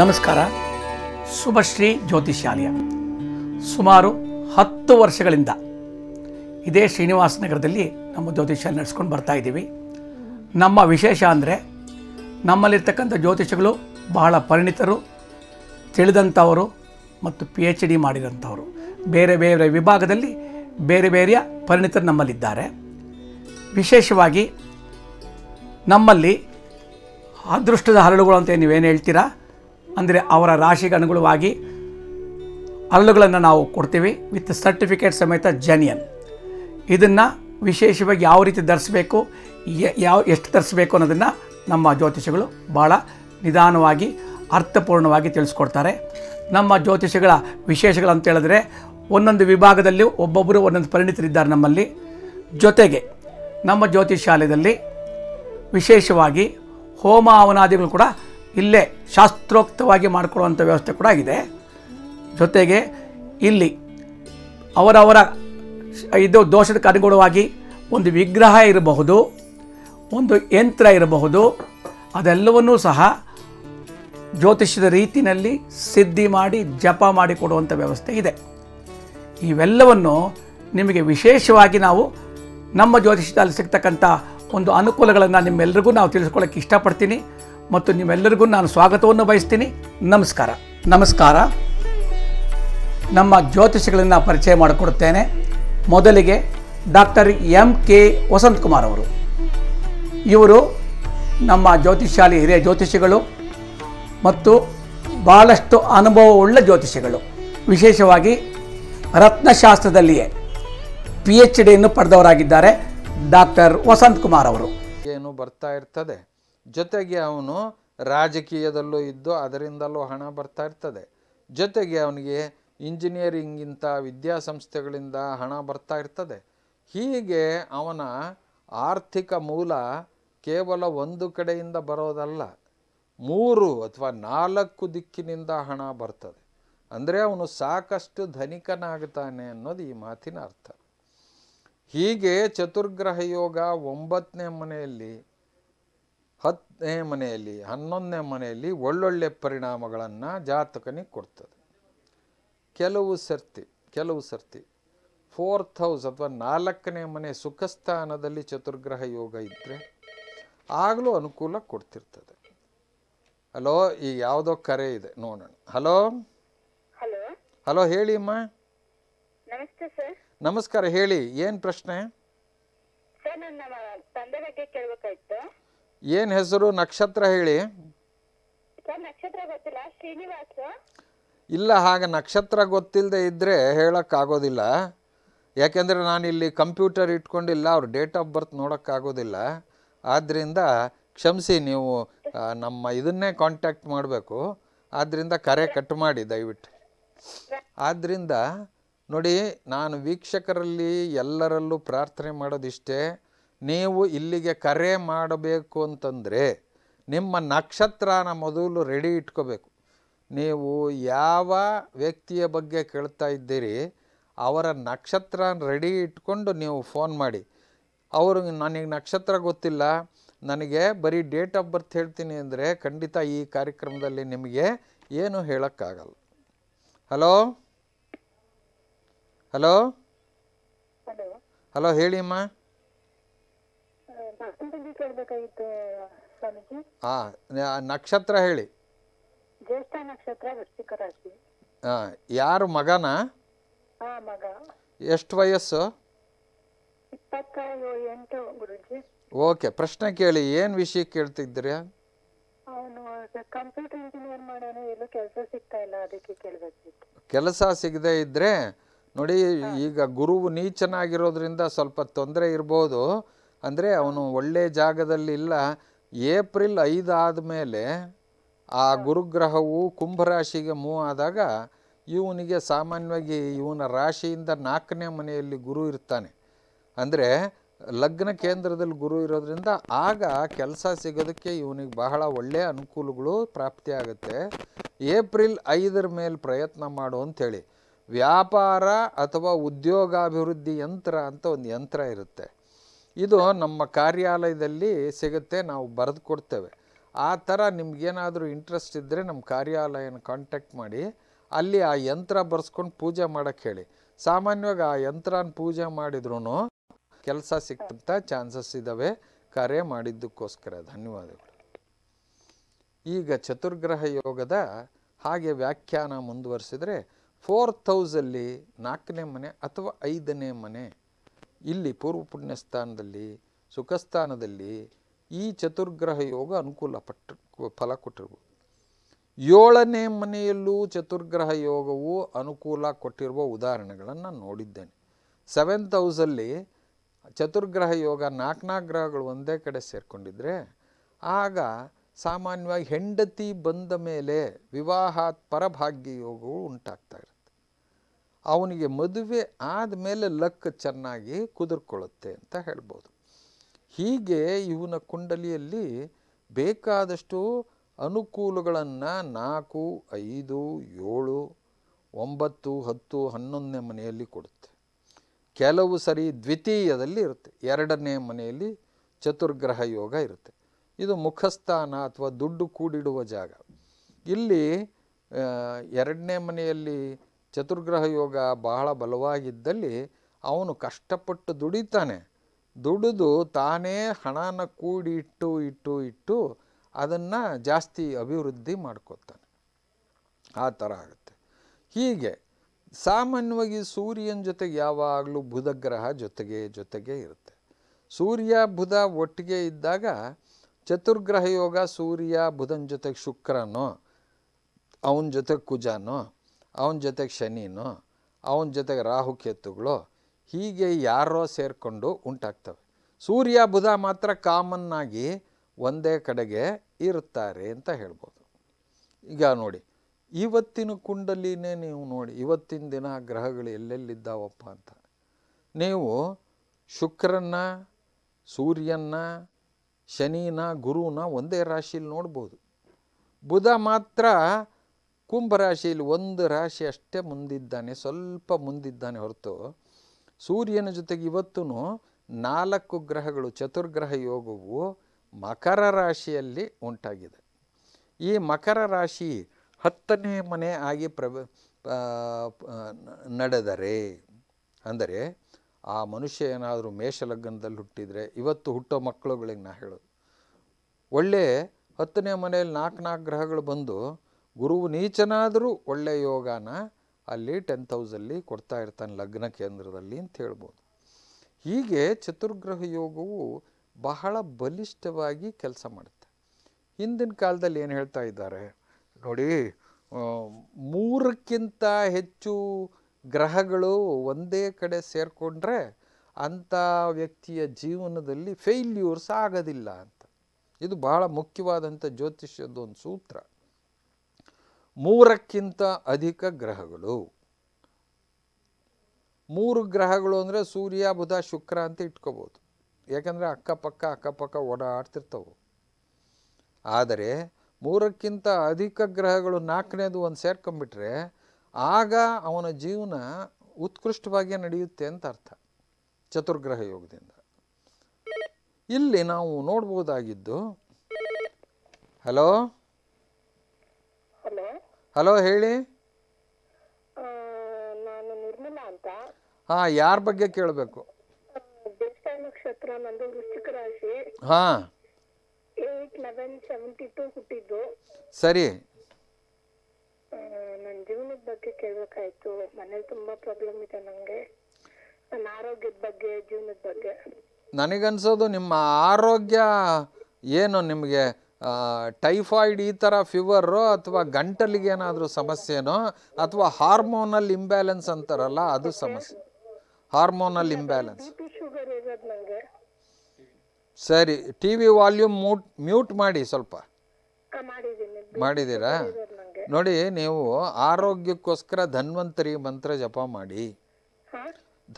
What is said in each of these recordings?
ನಮಸ್ಕಾರ ಸುಭಶ್ರೀ ಜ್ಯೋತಿಷ್ಯಾಲಯ ಸುಮಾರು ಹತ್ತು ವರ್ಷಗಳಿಂದ ಇದೇ ಶ್ರೀನಿವಾಸ ನಗರದಲ್ಲಿ ನಮ್ಮ ಜ್ಯೋತಿಷ್ಯ ನಡೆಸ್ಕೊಂಡು ಬರ್ತಾ ಇದ್ದೀವಿ ನಮ್ಮ ವಿಶೇಷ ಅಂದರೆ ನಮ್ಮಲ್ಲಿರ್ತಕ್ಕಂಥ ಜ್ಯೋತಿಷಗಳು ಬಹಳ ಪರಿಣಿತರು ತಿಳಿದಂಥವರು ಮತ್ತು ಪಿ ಎಚ್ ಡಿ ಮಾಡಿರೋಂಥವರು ಬೇರೆ ಬೇರೆ ವಿಭಾಗದಲ್ಲಿ ಬೇರೆ ಬೇರೆಯ ಪರಿಣಿತರು ನಮ್ಮಲ್ಲಿದ್ದಾರೆ ವಿಶೇಷವಾಗಿ ನಮ್ಮಲ್ಲಿ ಅದೃಷ್ಟದ ಹರಳುಗಳು ಅಂತ ನೀವೇನು ಹೇಳ್ತೀರಾ ಅಂದರೆ ಅವರ ರಾಶಿಗೆ ಅನುಗುಣವಾಗಿ ಹಲ್ಲುಗಳನ್ನು ನಾವು ಕೊಡ್ತೀವಿ ವಿತ್ ಸರ್ಟಿಫಿಕೇಟ್ ಸಮೇತ ಜನಿಯನ್ ಇದನ್ನು ವಿಶೇಷವಾಗಿ ಯಾವ ರೀತಿ ಧರಿಸ್ಬೇಕು ಯಾವ ಎಷ್ಟು ಧರಿಸಬೇಕು ಅನ್ನೋದನ್ನು ನಮ್ಮ ಜ್ಯೋತಿಷಗಳು ಭಾಳ ನಿಧಾನವಾಗಿ ಅರ್ಥಪೂರ್ಣವಾಗಿ ತಿಳಿಸ್ಕೊಡ್ತಾರೆ ನಮ್ಮ ಜ್ಯೋತಿಷಗಳ ವಿಶೇಷಗಳಂತ ಹೇಳಿದ್ರೆ ಒಂದೊಂದು ವಿಭಾಗದಲ್ಲಿ ಒಬ್ಬೊಬ್ಬರು ಒಂದೊಂದು ಪರಿಣಿತರಿದ್ದಾರೆ ನಮ್ಮಲ್ಲಿ ಜೊತೆಗೆ ನಮ್ಮ ಜ್ಯೋತಿಷ್ ವಿಶೇಷವಾಗಿ ಹೋಮ ಅವನಾದಿಗಳು ಕೂಡ ಇಲ್ಲೇ ಶಾಸ್ತ್ರೋಕ್ತವಾಗಿ ಮಾಡಿಕೊಳ್ಳುವಂಥ ವ್ಯವಸ್ಥೆ ಕೂಡ ಆಗಿದೆ ಜೊತೆಗೆ ಇಲ್ಲಿ ಅವರವರ ಇದು ದೋಷಕ್ಕೆ ಅನುಗುಣವಾಗಿ ಒಂದು ವಿಗ್ರಹ ಇರಬಹುದು ಒಂದು ಯಂತ್ರ ಇರಬಹುದು ಅದೆಲ್ಲವನ್ನೂ ಸಹ ಜ್ಯೋತಿಷ್ಯದ ರೀತಿಯಲ್ಲಿ ಸಿದ್ಧಿ ಮಾಡಿ ಜಪ ಮಾಡಿಕೊಡುವಂಥ ವ್ಯವಸ್ಥೆ ಇದೆ ಇವೆಲ್ಲವನ್ನು ನಿಮಗೆ ವಿಶೇಷವಾಗಿ ನಾವು ನಮ್ಮ ಜ್ಯೋತಿಷ್ಯದಲ್ಲಿ ಸಿಗ್ತಕ್ಕಂಥ ಒಂದು ಅನುಕೂಲಗಳನ್ನು ನಿಮ್ಮೆಲ್ಲರಿಗೂ ನಾವು ತಿಳಿಸ್ಕೊಳ್ಳೋಕ್ಕೆ ಇಷ್ಟಪಡ್ತೀನಿ ಮತ್ತು ನಿಮ್ಮೆಲ್ಲರಿಗೂ ನಾನು ಸ್ವಾಗತವನ್ನು ಬಯಸ್ತೀನಿ ನಮಸ್ಕಾರ ನಮಸ್ಕಾರ ನಮ್ಮ ಜ್ಯೋತಿಷಿಗಳನ್ನು ಪರಿಚಯ ಮಾಡಿಕೊಡುತ್ತೇನೆ ಮೊದಲಿಗೆ ಡಾಕ್ಟರ್ ಎಂ ಕೆ ವಸಂತಕುಮಾರ್ ಅವರು ಇವರು ನಮ್ಮ ಜ್ಯೋತಿಷಾಲಿ ಹಿರಿಯ ಜ್ಯೋತಿಷಿಗಳು ಮತ್ತು ಭಾಳಷ್ಟು ಅನುಭವವುಳ್ಳ ಜ್ಯೋತಿಷಿಗಳು ವಿಶೇಷವಾಗಿ ರತ್ನಶಾಸ್ತ್ರದಲ್ಲಿಯೇ ಪಿ ಎಚ್ ಡಿಯನ್ನು ಪಡೆದವರಾಗಿದ್ದಾರೆ ಡಾಕ್ಟರ್ ವಸಂತ್ ಕುಮಾರ್ ಅವರು ಏನು ಬರ್ತಾ ಇರ್ತದೆ ಜೊತೆಗೆ ಅವನು ರಾಜಕೀಯದಲ್ಲೂ ಇದ್ದು ಅದರಿಂದಲೂ ಹಣ ಬರ್ತಾ ಇರ್ತದೆ ಜೊತೆಗೆ ಅವನಿಗೆ ಇಂಜಿನಿಯರಿಂಗಿಂತ ವಿದ್ಯಾಸಂಸ್ಥೆಗಳಿಂದ ಹಣ ಬರ್ತಾ ಇರ್ತದೆ ಹೀಗೆ ಅವನ ಆರ್ಥಿಕ ಮೂಲ ಕೇವಲ ಒಂದು ಕಡೆಯಿಂದ ಬರೋದಲ್ಲ ಮೂರು ಅಥವಾ ನಾಲ್ಕು ದಿಕ್ಕಿನಿಂದ ಹಣ ಬರ್ತದೆ ಅಂದರೆ ಅವನು ಸಾಕಷ್ಟು ಧನಿಕನಾಗ್ತಾನೆ ಅನ್ನೋದು ಈ ಮಾತಿನ ಅರ್ಥ ಹೀಗೆ ಚತುರ್ಗ್ರಹ ಯೋಗ ಒಂಬತ್ತನೇ ಮನೆಯಲ್ಲಿ ಹತ್ತನೇ ಮನೆಯಲ್ಲಿ ಹನ್ನೊಂದನೇ ಮನೆಯಲ್ಲಿ ಒಳ್ಳೊಳ್ಳೆ ಪರಿಣಾಮಗಳನ್ನು ಜಾತಕನಿಗೆ ಕೊಡ್ತದೆ ಕೆಲವು ಸರ್ತಿ ಕೆಲವು ಸರ್ತಿ ಫೋರ್ತ್ ಹೌಸ್ ಅಥವಾ ನಾಲ್ಕನೇ ಮನೆ ಸುಖಸ್ಥಾನದಲ್ಲಿ ಚತುರ್ಗ್ರಹ ಯೋಗ ಇದ್ದರೆ ಆಗಲೂ ಅನುಕೂಲ ಕೊಡ್ತಿರ್ತದೆ ಹಲೋ ಈ ಯಾವುದೋ ಕರೆ ಇದೆ ನೋಡೋಣ ಹಲೋ ಹಲೋ ಹಲೋ ಹೇಳಿ ಅಮ್ಮ ಸರ್ ನಮಸ್ಕಾರ ಹೇಳಿ ಏನು ಪ್ರಶ್ನೆ ಸರ್ ತಂದೆ ಬಗ್ಗೆ ಏನು ಹೆಸರು ನಕ್ಷತ್ರ ಹೇಳಿ ಇಲ್ಲ ಹಾಗೆ ನಕ್ಷತ್ರ ಗೊತ್ತಿಲ್ಲದೆ ಇದ್ದರೆ ಹೇಳೋಕ್ಕಾಗೋದಿಲ್ಲ ಯಾಕೆಂದರೆ ನಾನಿಲ್ಲಿ ಕಂಪ್ಯೂಟರ್ ಇಟ್ಕೊಂಡಿಲ್ಲ ಅವ್ರ ಡೇಟ್ ಆಫ್ ಬರ್ತ್ ನೋಡೋಕ್ಕಾಗೋದಿಲ್ಲ ಆದ್ದರಿಂದ ಕ್ಷಮಿಸಿ ನೀವು ನಮ್ಮ ಇದನ್ನೇ ಕಾಂಟ್ಯಾಕ್ಟ್ ಮಾಡಬೇಕು ಆದ್ದರಿಂದ ಕರೆ ಕಟ್ ಮಾಡಿ ದಯವಿಟ್ಟು ಆದ್ದರಿಂದ ನೋಡಿ ನಾನು ವೀಕ್ಷಕರಲ್ಲಿ ಎಲ್ಲರಲ್ಲೂ ಪ್ರಾರ್ಥನೆ ಮಾಡೋದಿಷ್ಟೇ ನೀವು ಇಲ್ಲಿಗೆ ಕರೆ ಮಾಡಬೇಕು ಅಂತಂದರೆ ನಿಮ್ಮ ನಕ್ಷತ್ರನ ಮೊದಲು ರೆಡಿ ಇಟ್ಕೋಬೇಕು ನೀವು ಯಾವ ವ್ಯಕ್ತಿಯ ಬಗ್ಗೆ ಕೇಳ್ತಾ ಇದ್ದೀರಿ ಅವರ ನಕ್ಷತ್ರ ರೆಡಿ ಇಟ್ಕೊಂಡು ನೀವು ಫೋನ್ ಮಾಡಿ ಅವರು ನನಗೆ ನಕ್ಷತ್ರ ಗೊತ್ತಿಲ್ಲ ನನಗೆ ಬರೀ ಡೇಟ್ ಆಫ್ ಬರ್ತ್ ಹೇಳ್ತೀನಿ ಅಂದರೆ ಖಂಡಿತ ಈ ಕಾರ್ಯಕ್ರಮದಲ್ಲಿ ನಿಮಗೆ ಏನು ಹೇಳೋಕ್ಕಾಗಲ್ಲ ಹಲೋ ಹಲೋ ಹಲೋ ಹೇಳಿಮ್ಮ ನಕ್ಷತ್ರ ಹೇಳಿ ಜ್ಯೇಷ್ಠ ನಕ್ಷತ್ರ ಯಾರು ಮಗನ ಮಗ ಎಷ್ಟು ವಯಸ್ಸು ಓಕೆ ಪ್ರಶ್ನೆ ಕೇಳಿ ಏನ್ ವಿಷಯ ಕೇಳ್ತಿದ್ರಿ ಕೆಲಸ ಸಿಗ್ತಾ ಇಲ್ಲ ನೋಡಿ ಈಗ ಗುರುವು ನೀಚನಾಗಿರೋದ್ರಿಂದ ಸ್ವಲ್ಪ ತೊಂದರೆ ಇರ್ಬೋದು ಅಂದರೆ ಅವನು ಒಳ್ಳೆಯ ಜಾಗದಲ್ಲಿಲ್ಲ ಏಪ್ರಿಲ್ ಐದು ಆದಮೇಲೆ ಆ ಗುರುಗ್ರಹವು ಕುಂಭರಾಶಿಗೆ ಮೂವ್ ಆದಾಗ ಇವನಿಗೆ ಸಾಮಾನ್ಯವಾಗಿ ಇವನ ರಾಶಿಯಿಂದ ನಾಲ್ಕನೇ ಮನೆಯಲ್ಲಿ ಗುರು ಇರ್ತಾನೆ ಅಂದರೆ ಲಗ್ನ ಕೇಂದ್ರದಲ್ಲಿ ಗುರು ಇರೋದ್ರಿಂದ ಆಗ ಕೆಲಸ ಸಿಗೋದಕ್ಕೆ ಇವನಿಗೆ ಬಹಳ ಒಳ್ಳೆಯ ಅನುಕೂಲಗಳು ಪ್ರಾಪ್ತಿಯಾಗುತ್ತೆ ಏಪ್ರಿಲ್ ಐದರ ಮೇಲೆ ಪ್ರಯತ್ನ ಮಾಡು ಅಂಥೇಳಿ ವ್ಯಾಪಾರ ಅಥವಾ ಉದ್ಯೋಗಾಭಿವೃದ್ಧಿ ಯಂತ್ರ ಅಂತ ಒಂದು ಯಂತ್ರ ಇರುತ್ತೆ ಇದು ನಮ್ಮ ಕಾರ್ಯಾಲಯದಲ್ಲಿ ಸಿಗುತ್ತೆ ನಾವು ಬರೆದು ಕೊಡ್ತೇವೆ ಆ ಥರ ನಿಮಗೇನಾದರೂ ಇಂಟ್ರೆಸ್ಟ್ ಇದ್ದರೆ ನಮ್ಮ ಕಾರ್ಯಾಲಯನ ಕಾಂಟ್ಯಾಕ್ಟ್ ಮಾಡಿ ಅಲ್ಲಿ ಆ ಯಂತ್ರ ಬರ್ಸ್ಕೊಂಡು ಪೂಜೆ ಮಾಡೋಕ್ಕೆ ಹೇಳಿ ಸಾಮಾನ್ಯವಾಗಿ ಆ ಯಂತ್ರನ ಪೂಜೆ ಮಾಡಿದ್ರೂ ಕೆಲಸ ಸಿಕ್ಕಂಥ ಚಾನ್ಸಸ್ ಇದ್ದಾವೆ ಕರೆ ಮಾಡಿದ್ದಕ್ಕೋಸ್ಕರ ಧನ್ಯವಾದಗಳು ಈಗ ಚತುರ್ಗ್ರಹ ಯೋಗದ ಹಾಗೆ ವ್ಯಾಖ್ಯಾನ ಮುಂದುವರಿಸಿದರೆ ಫೋರ್ತ್ ಥೌಸಲ್ಲಿ ನಾಲ್ಕನೇ ಮನೆ ಅಥವಾ ಐದನೇ ಮನೆ ಇಲ್ಲಿ ಪೂರ್ವ ಪುಣ್ಯಸ್ಥಾನದಲ್ಲಿ ಸುಖಸ್ಥಾನದಲ್ಲಿ ಈ ಚತುರ್ಗ್ರಹ ಯೋಗ ಅನುಕೂಲ ಪಟ್ಟು ಫಲ ಕೊಟ್ಟಿರ್ಬೋದು ಏಳನೇ ಮನೆಯಲ್ಲೂ ಚತುರ್ಗ್ರಹ ಯೋಗವು ಅನುಕೂಲ ಕೊಟ್ಟಿರುವ ಉದಾಹರಣೆಗಳನ್ನು ನೋಡಿದ್ದೇನೆ ಸೆವೆಂತ್ ಹೌಸಲ್ಲಿ ಚತುರ್ಗ್ರಹ ಯೋಗ ನಾಲ್ಕು ನಾಲ್ಕು ಗ್ರಹಗಳು ಒಂದೇ ಕಡೆ ಸೇರಿಕೊಂಡಿದ್ರೆ ಆಗ ಸಾಮಾನ್ಯವಾಗಿ ಹೆಂಡತಿ ಬಂದ ಮೇಲೆ ವಿವಾಹ ಪರಭಾಗ್ಯ ಯೋಗವು ಉಂಟಾಗ್ತಾ ಇರುತ್ತೆ ಅವನಿಗೆ ಮದುವೆ ಆದಮೇಲೆ ಲಕ್ ಚೆನ್ನಾಗಿ ಕುದುರ್ಕೊಳ್ಳುತ್ತೆ ಅಂತ ಹೇಳ್ಬೋದು ಹೀಗೆ ಇವನ ಕುಂಡಲಿಯಲ್ಲಿ ಬೇಕಾದಷ್ಟು ಅನುಕೂಲಗಳನ್ನು ನಾಲ್ಕು ಐದು ಏಳು ಒಂಬತ್ತು ಹತ್ತು ಹನ್ನೊಂದನೇ ಮನೆಯಲ್ಲಿ ಕೊಡುತ್ತೆ ಕೆಲವು ಸರಿ ದ್ವಿತೀಯದಲ್ಲಿ ಇರುತ್ತೆ ಎರಡನೇ ಮನೆಯಲ್ಲಿ ಚತುರ್ಗ್ರಹ ಯೋಗ ಇರುತ್ತೆ ಇದು ಮುಖಸ್ಥಾನ ಅಥವಾ ದುಡ್ಡು ಕೂಡಿಡುವ ಜಾಗ ಇಲ್ಲಿ ಎರಡನೇ ಮನೆಯಲ್ಲಿ ಚತುರ್ಗ್ರಹ ಯೋಗ ಬಹಳ ಬಲವಾಗಿದ್ದಲ್ಲಿ ಅವನು ಕಷ್ಟಪಟ್ಟು ದುಡಿತಾನೆ ದುಡಿದು ತಾನೇ ಹಣನ ಕೂಡಿ ಇಟ್ಟು ಇಟ್ಟು ಇಟ್ಟು ಅದನ್ನು ಜಾಸ್ತಿ ಅಭಿವೃದ್ಧಿ ಮಾಡ್ಕೋತಾನೆ ಆ ಥರ ಆಗುತ್ತೆ ಹೀಗೆ ಸಾಮಾನ್ಯವಾಗಿ ಸೂರ್ಯನ ಜೊತೆಗೆ ಯಾವಾಗಲೂ ಬುಧಗ್ರಹ ಜೊತೆಗೆ ಜೊತೆಗೆ ಇರುತ್ತೆ ಸೂರ್ಯ ಬುಧ ಒಟ್ಟಿಗೆ ಇದ್ದಾಗ ಚತುರ್ಗ್ರಹ ಯೋಗ ಸೂರ್ಯ ಬುಧನ ಜೊತೆಗೆ ಶುಕ್ರನೋ ಅವನ ಜೊತೆ ಕುಜನೋ ಅವನ ಜೊತೆಗೆ ಶನಿನೋ ಅವನ ಜೊತೆಗೆ ರಾಹು ಕೇತುಗಳು ಹೀಗೆ ಯಾರೋ ಸೇರಿಕೊಂಡು ಉಂಟಾಗ್ತವೆ ಸೂರ್ಯ ಬುಧ ಮಾತ್ರ ಕಾಮನ್ನಾಗಿ ಒಂದೇ ಕಡೆಗೆ ಇರುತ್ತಾರೆ ಅಂತ ಹೇಳ್ಬೋದು ಈಗ ನೋಡಿ ಇವತ್ತಿನ ಕುಂಡಲಿನೇ ನೀವು ನೋಡಿ ಇವತ್ತಿನ ದಿನ ಗ್ರಹಗಳು ಎಲ್ಲೆಲ್ಲಿದ್ದಾವಪ್ಪ ಅಂತ ನೀವು ಶುಕ್ರನ್ನ ಸೂರ್ಯನ್ನ ಶನಿನ ಗುರುನ ಒಂದೇ ರಾಶಿಯಲ್ಲಿ ನೋಡ್ಬೋದು ಬುಧ ಮಾತ್ರ ಕುಂಭರಾಶಿಯಲ್ಲಿ ಒಂದು ರಾಶಿ ಅಷ್ಟೇ ಮುಂದಿದ್ದಾನೆ ಸ್ವಲ್ಪ ಮುಂದಿದ್ದಾನೆ ಹೊರತು ಸೂರ್ಯನ ಜೊತೆಗೆ ಇವತ್ತೂ ನಾಲ್ಕು ಗ್ರಹಗಳು ಚತುರ್ಗ್ರಹ ಯೋಗವು ಮಕರ ರಾಶಿಯಲ್ಲಿ ಉಂಟಾಗಿದೆ ಈ ಮಕರ ರಾಶಿ ಹತ್ತನೇ ಮನೆ ಆಗಿ ಪ್ರ ನಡೆದರೆ ಅಂದರೆ ಆ ಮನುಷ್ಯ ಏನಾದರೂ ಮೇಷಲಗ್ನದಲ್ಲಿ ಹುಟ್ಟಿದರೆ ಇವತ್ತು ಹುಟ್ಟೋ ಮಕ್ಕಳುಗಳಿಗೆ ನಾ ಹೇಳೋದು ಒಳ್ಳೆ ಹತ್ತನೇ ಮನೆಯಲ್ಲಿ ನಾಲ್ಕು ನಾಲ್ಕು ಗ್ರಹಗಳು ಬಂದು ಗುರುವು ನೀಚನಾದರೂ ಒಳ್ಳೆಯ ಯೋಗನ ಅಲ್ಲಿ ಟೆನ್ ಹೌಸಲ್ಲಿ ಕೊಡ್ತಾ ಇರ್ತಾನೆ ಲಗ್ನ ಕೇಂದ್ರದಲ್ಲಿ ಅಂತ ಹೇಳ್ಬೋದು ಹೀಗೆ ಚತುರ್ಗ್ರಹ ಯೋಗವು ಬಹಳ ಬಲಿಷ್ಠವಾಗಿ ಕೆಲಸ ಮಾಡುತ್ತೆ ಹಿಂದಿನ ಕಾಲದಲ್ಲಿ ಏನು ಹೇಳ್ತಾ ಇದ್ದಾರೆ ನೋಡಿ ಮೂರಕ್ಕಿಂತ ಹೆಚ್ಚು ಗ್ರಹಗಳು ಒಂದೇ ಕಡೆ ಸೇರಿಕೊಂಡ್ರೆ ಅಂಥ ವ್ಯಕ್ತಿಯ ಜೀವನದಲ್ಲಿ ಫೇಲ್ಯೂರ್ಸ್ ಆಗೋದಿಲ್ಲ ಅಂತ ಇದು ಬಹಳ ಮುಖ್ಯವಾದಂಥ ಜ್ಯೋತಿಷ್ಯದ ಒಂದು ಸೂತ್ರ ಮೂರಕ್ಕಿಂತ ಅಧಿಕ ಗ್ರಹಗಳು ಮೂರು ಗ್ರಹಗಳು ಅಂದರೆ ಸೂರ್ಯ ಬುಧ ಶುಕ್ರ ಅಂತ ಇಟ್ಕೋಬೋದು ಯಾಕಂದರೆ ಅಕ್ಕಪಕ್ಕ ಅಕ್ಕಪಕ್ಕ ಓಡಾಡ್ತಿರ್ತವೆ ಆದರೆ ಮೂರಕ್ಕಿಂತ ಅಧಿಕ ಗ್ರಹಗಳು ನಾಲ್ಕನೇದು ಒಂದು ಸೇರ್ಕೊಂಬಿಟ್ರೆ ಆಗ ಅವನ ಜೀವನ ಉತ್ಕೃಷ್ಟವಾಗಿ ನಡೆಯುತ್ತೆ ಅಂತ ಅರ್ಥ ಚತುರ್ಗ್ರಹ ಯೋಗದಿಂದ ಇಲ್ಲಿ ನಾವು ನೋಡ್ಬೋದಾಗಿದ್ದು ಹಲೋ ಹಲೋ ಹೇಳಿ ನಾನು ನಿರ್ಮಲಾ ಅಂತ ಹಾ ಯಾರ್ ಬಗ್ಗೆ ಕೇಳಬೇಕು ಜ್ಯೇಷ್ಠ ನಕ್ಷತ್ರ ನಂದು ವೃಶ್ಚಿಕ ರಾಶಿ ಹಾ ಏಟ್ ಲೆವೆನ್ ಸೆವೆಂಟಿ ಟು ಹುಟ್ಟಿದ್ದು ಸರಿ ನನ್ನ ಜೀವನದ ಬಗ್ಗೆ ಕೇಳಬೇಕಾಯ್ತು ಮನೇಲಿ ತುಂಬಾ ಪ್ರಾಬ್ಲಮ್ ಇದೆ ನನಗೆ ನನ್ನ ಆರೋಗ್ಯದ ಬಗ್ಗೆ ಜೀವನದ ಬಗ್ಗೆ ನನಗನ್ಸೋದು ನಿಮ್ಮ ಆರೋಗ್ಯ ಏನು ನಿಮಗೆ ಟೈಫಾಯ್ಡ್ ಈ ಥರ ಫೀವರು ಅಥವಾ ಗಂಟಲಿಗೆ ಏನಾದರೂ ಸಮಸ್ಯೆನೋ ಅಥವಾ ಹಾರ್ಮೋನಲ್ ಇಂಬ್ಯಾಲೆನ್ಸ್ ಅಂತಾರಲ್ಲ ಅದು ಸಮಸ್ಯೆ ಹಾರ್ಮೋನಲ್ ಇಂಬ್ಯಾಲೆನ್ಸ್ ಸರಿ T V volume mute mute ಮಾಡಿ ಸ್ವಲ್ಪ ಮಾಡಿದ್ದೀರಾ ನೋಡಿ ನೀವು ಆರೋಗ್ಯಕ್ಕೋಸ್ಕರ ಧನ್ವಂತರಿ ಮಂತ್ರ ಜಪ ಮಾಡಿ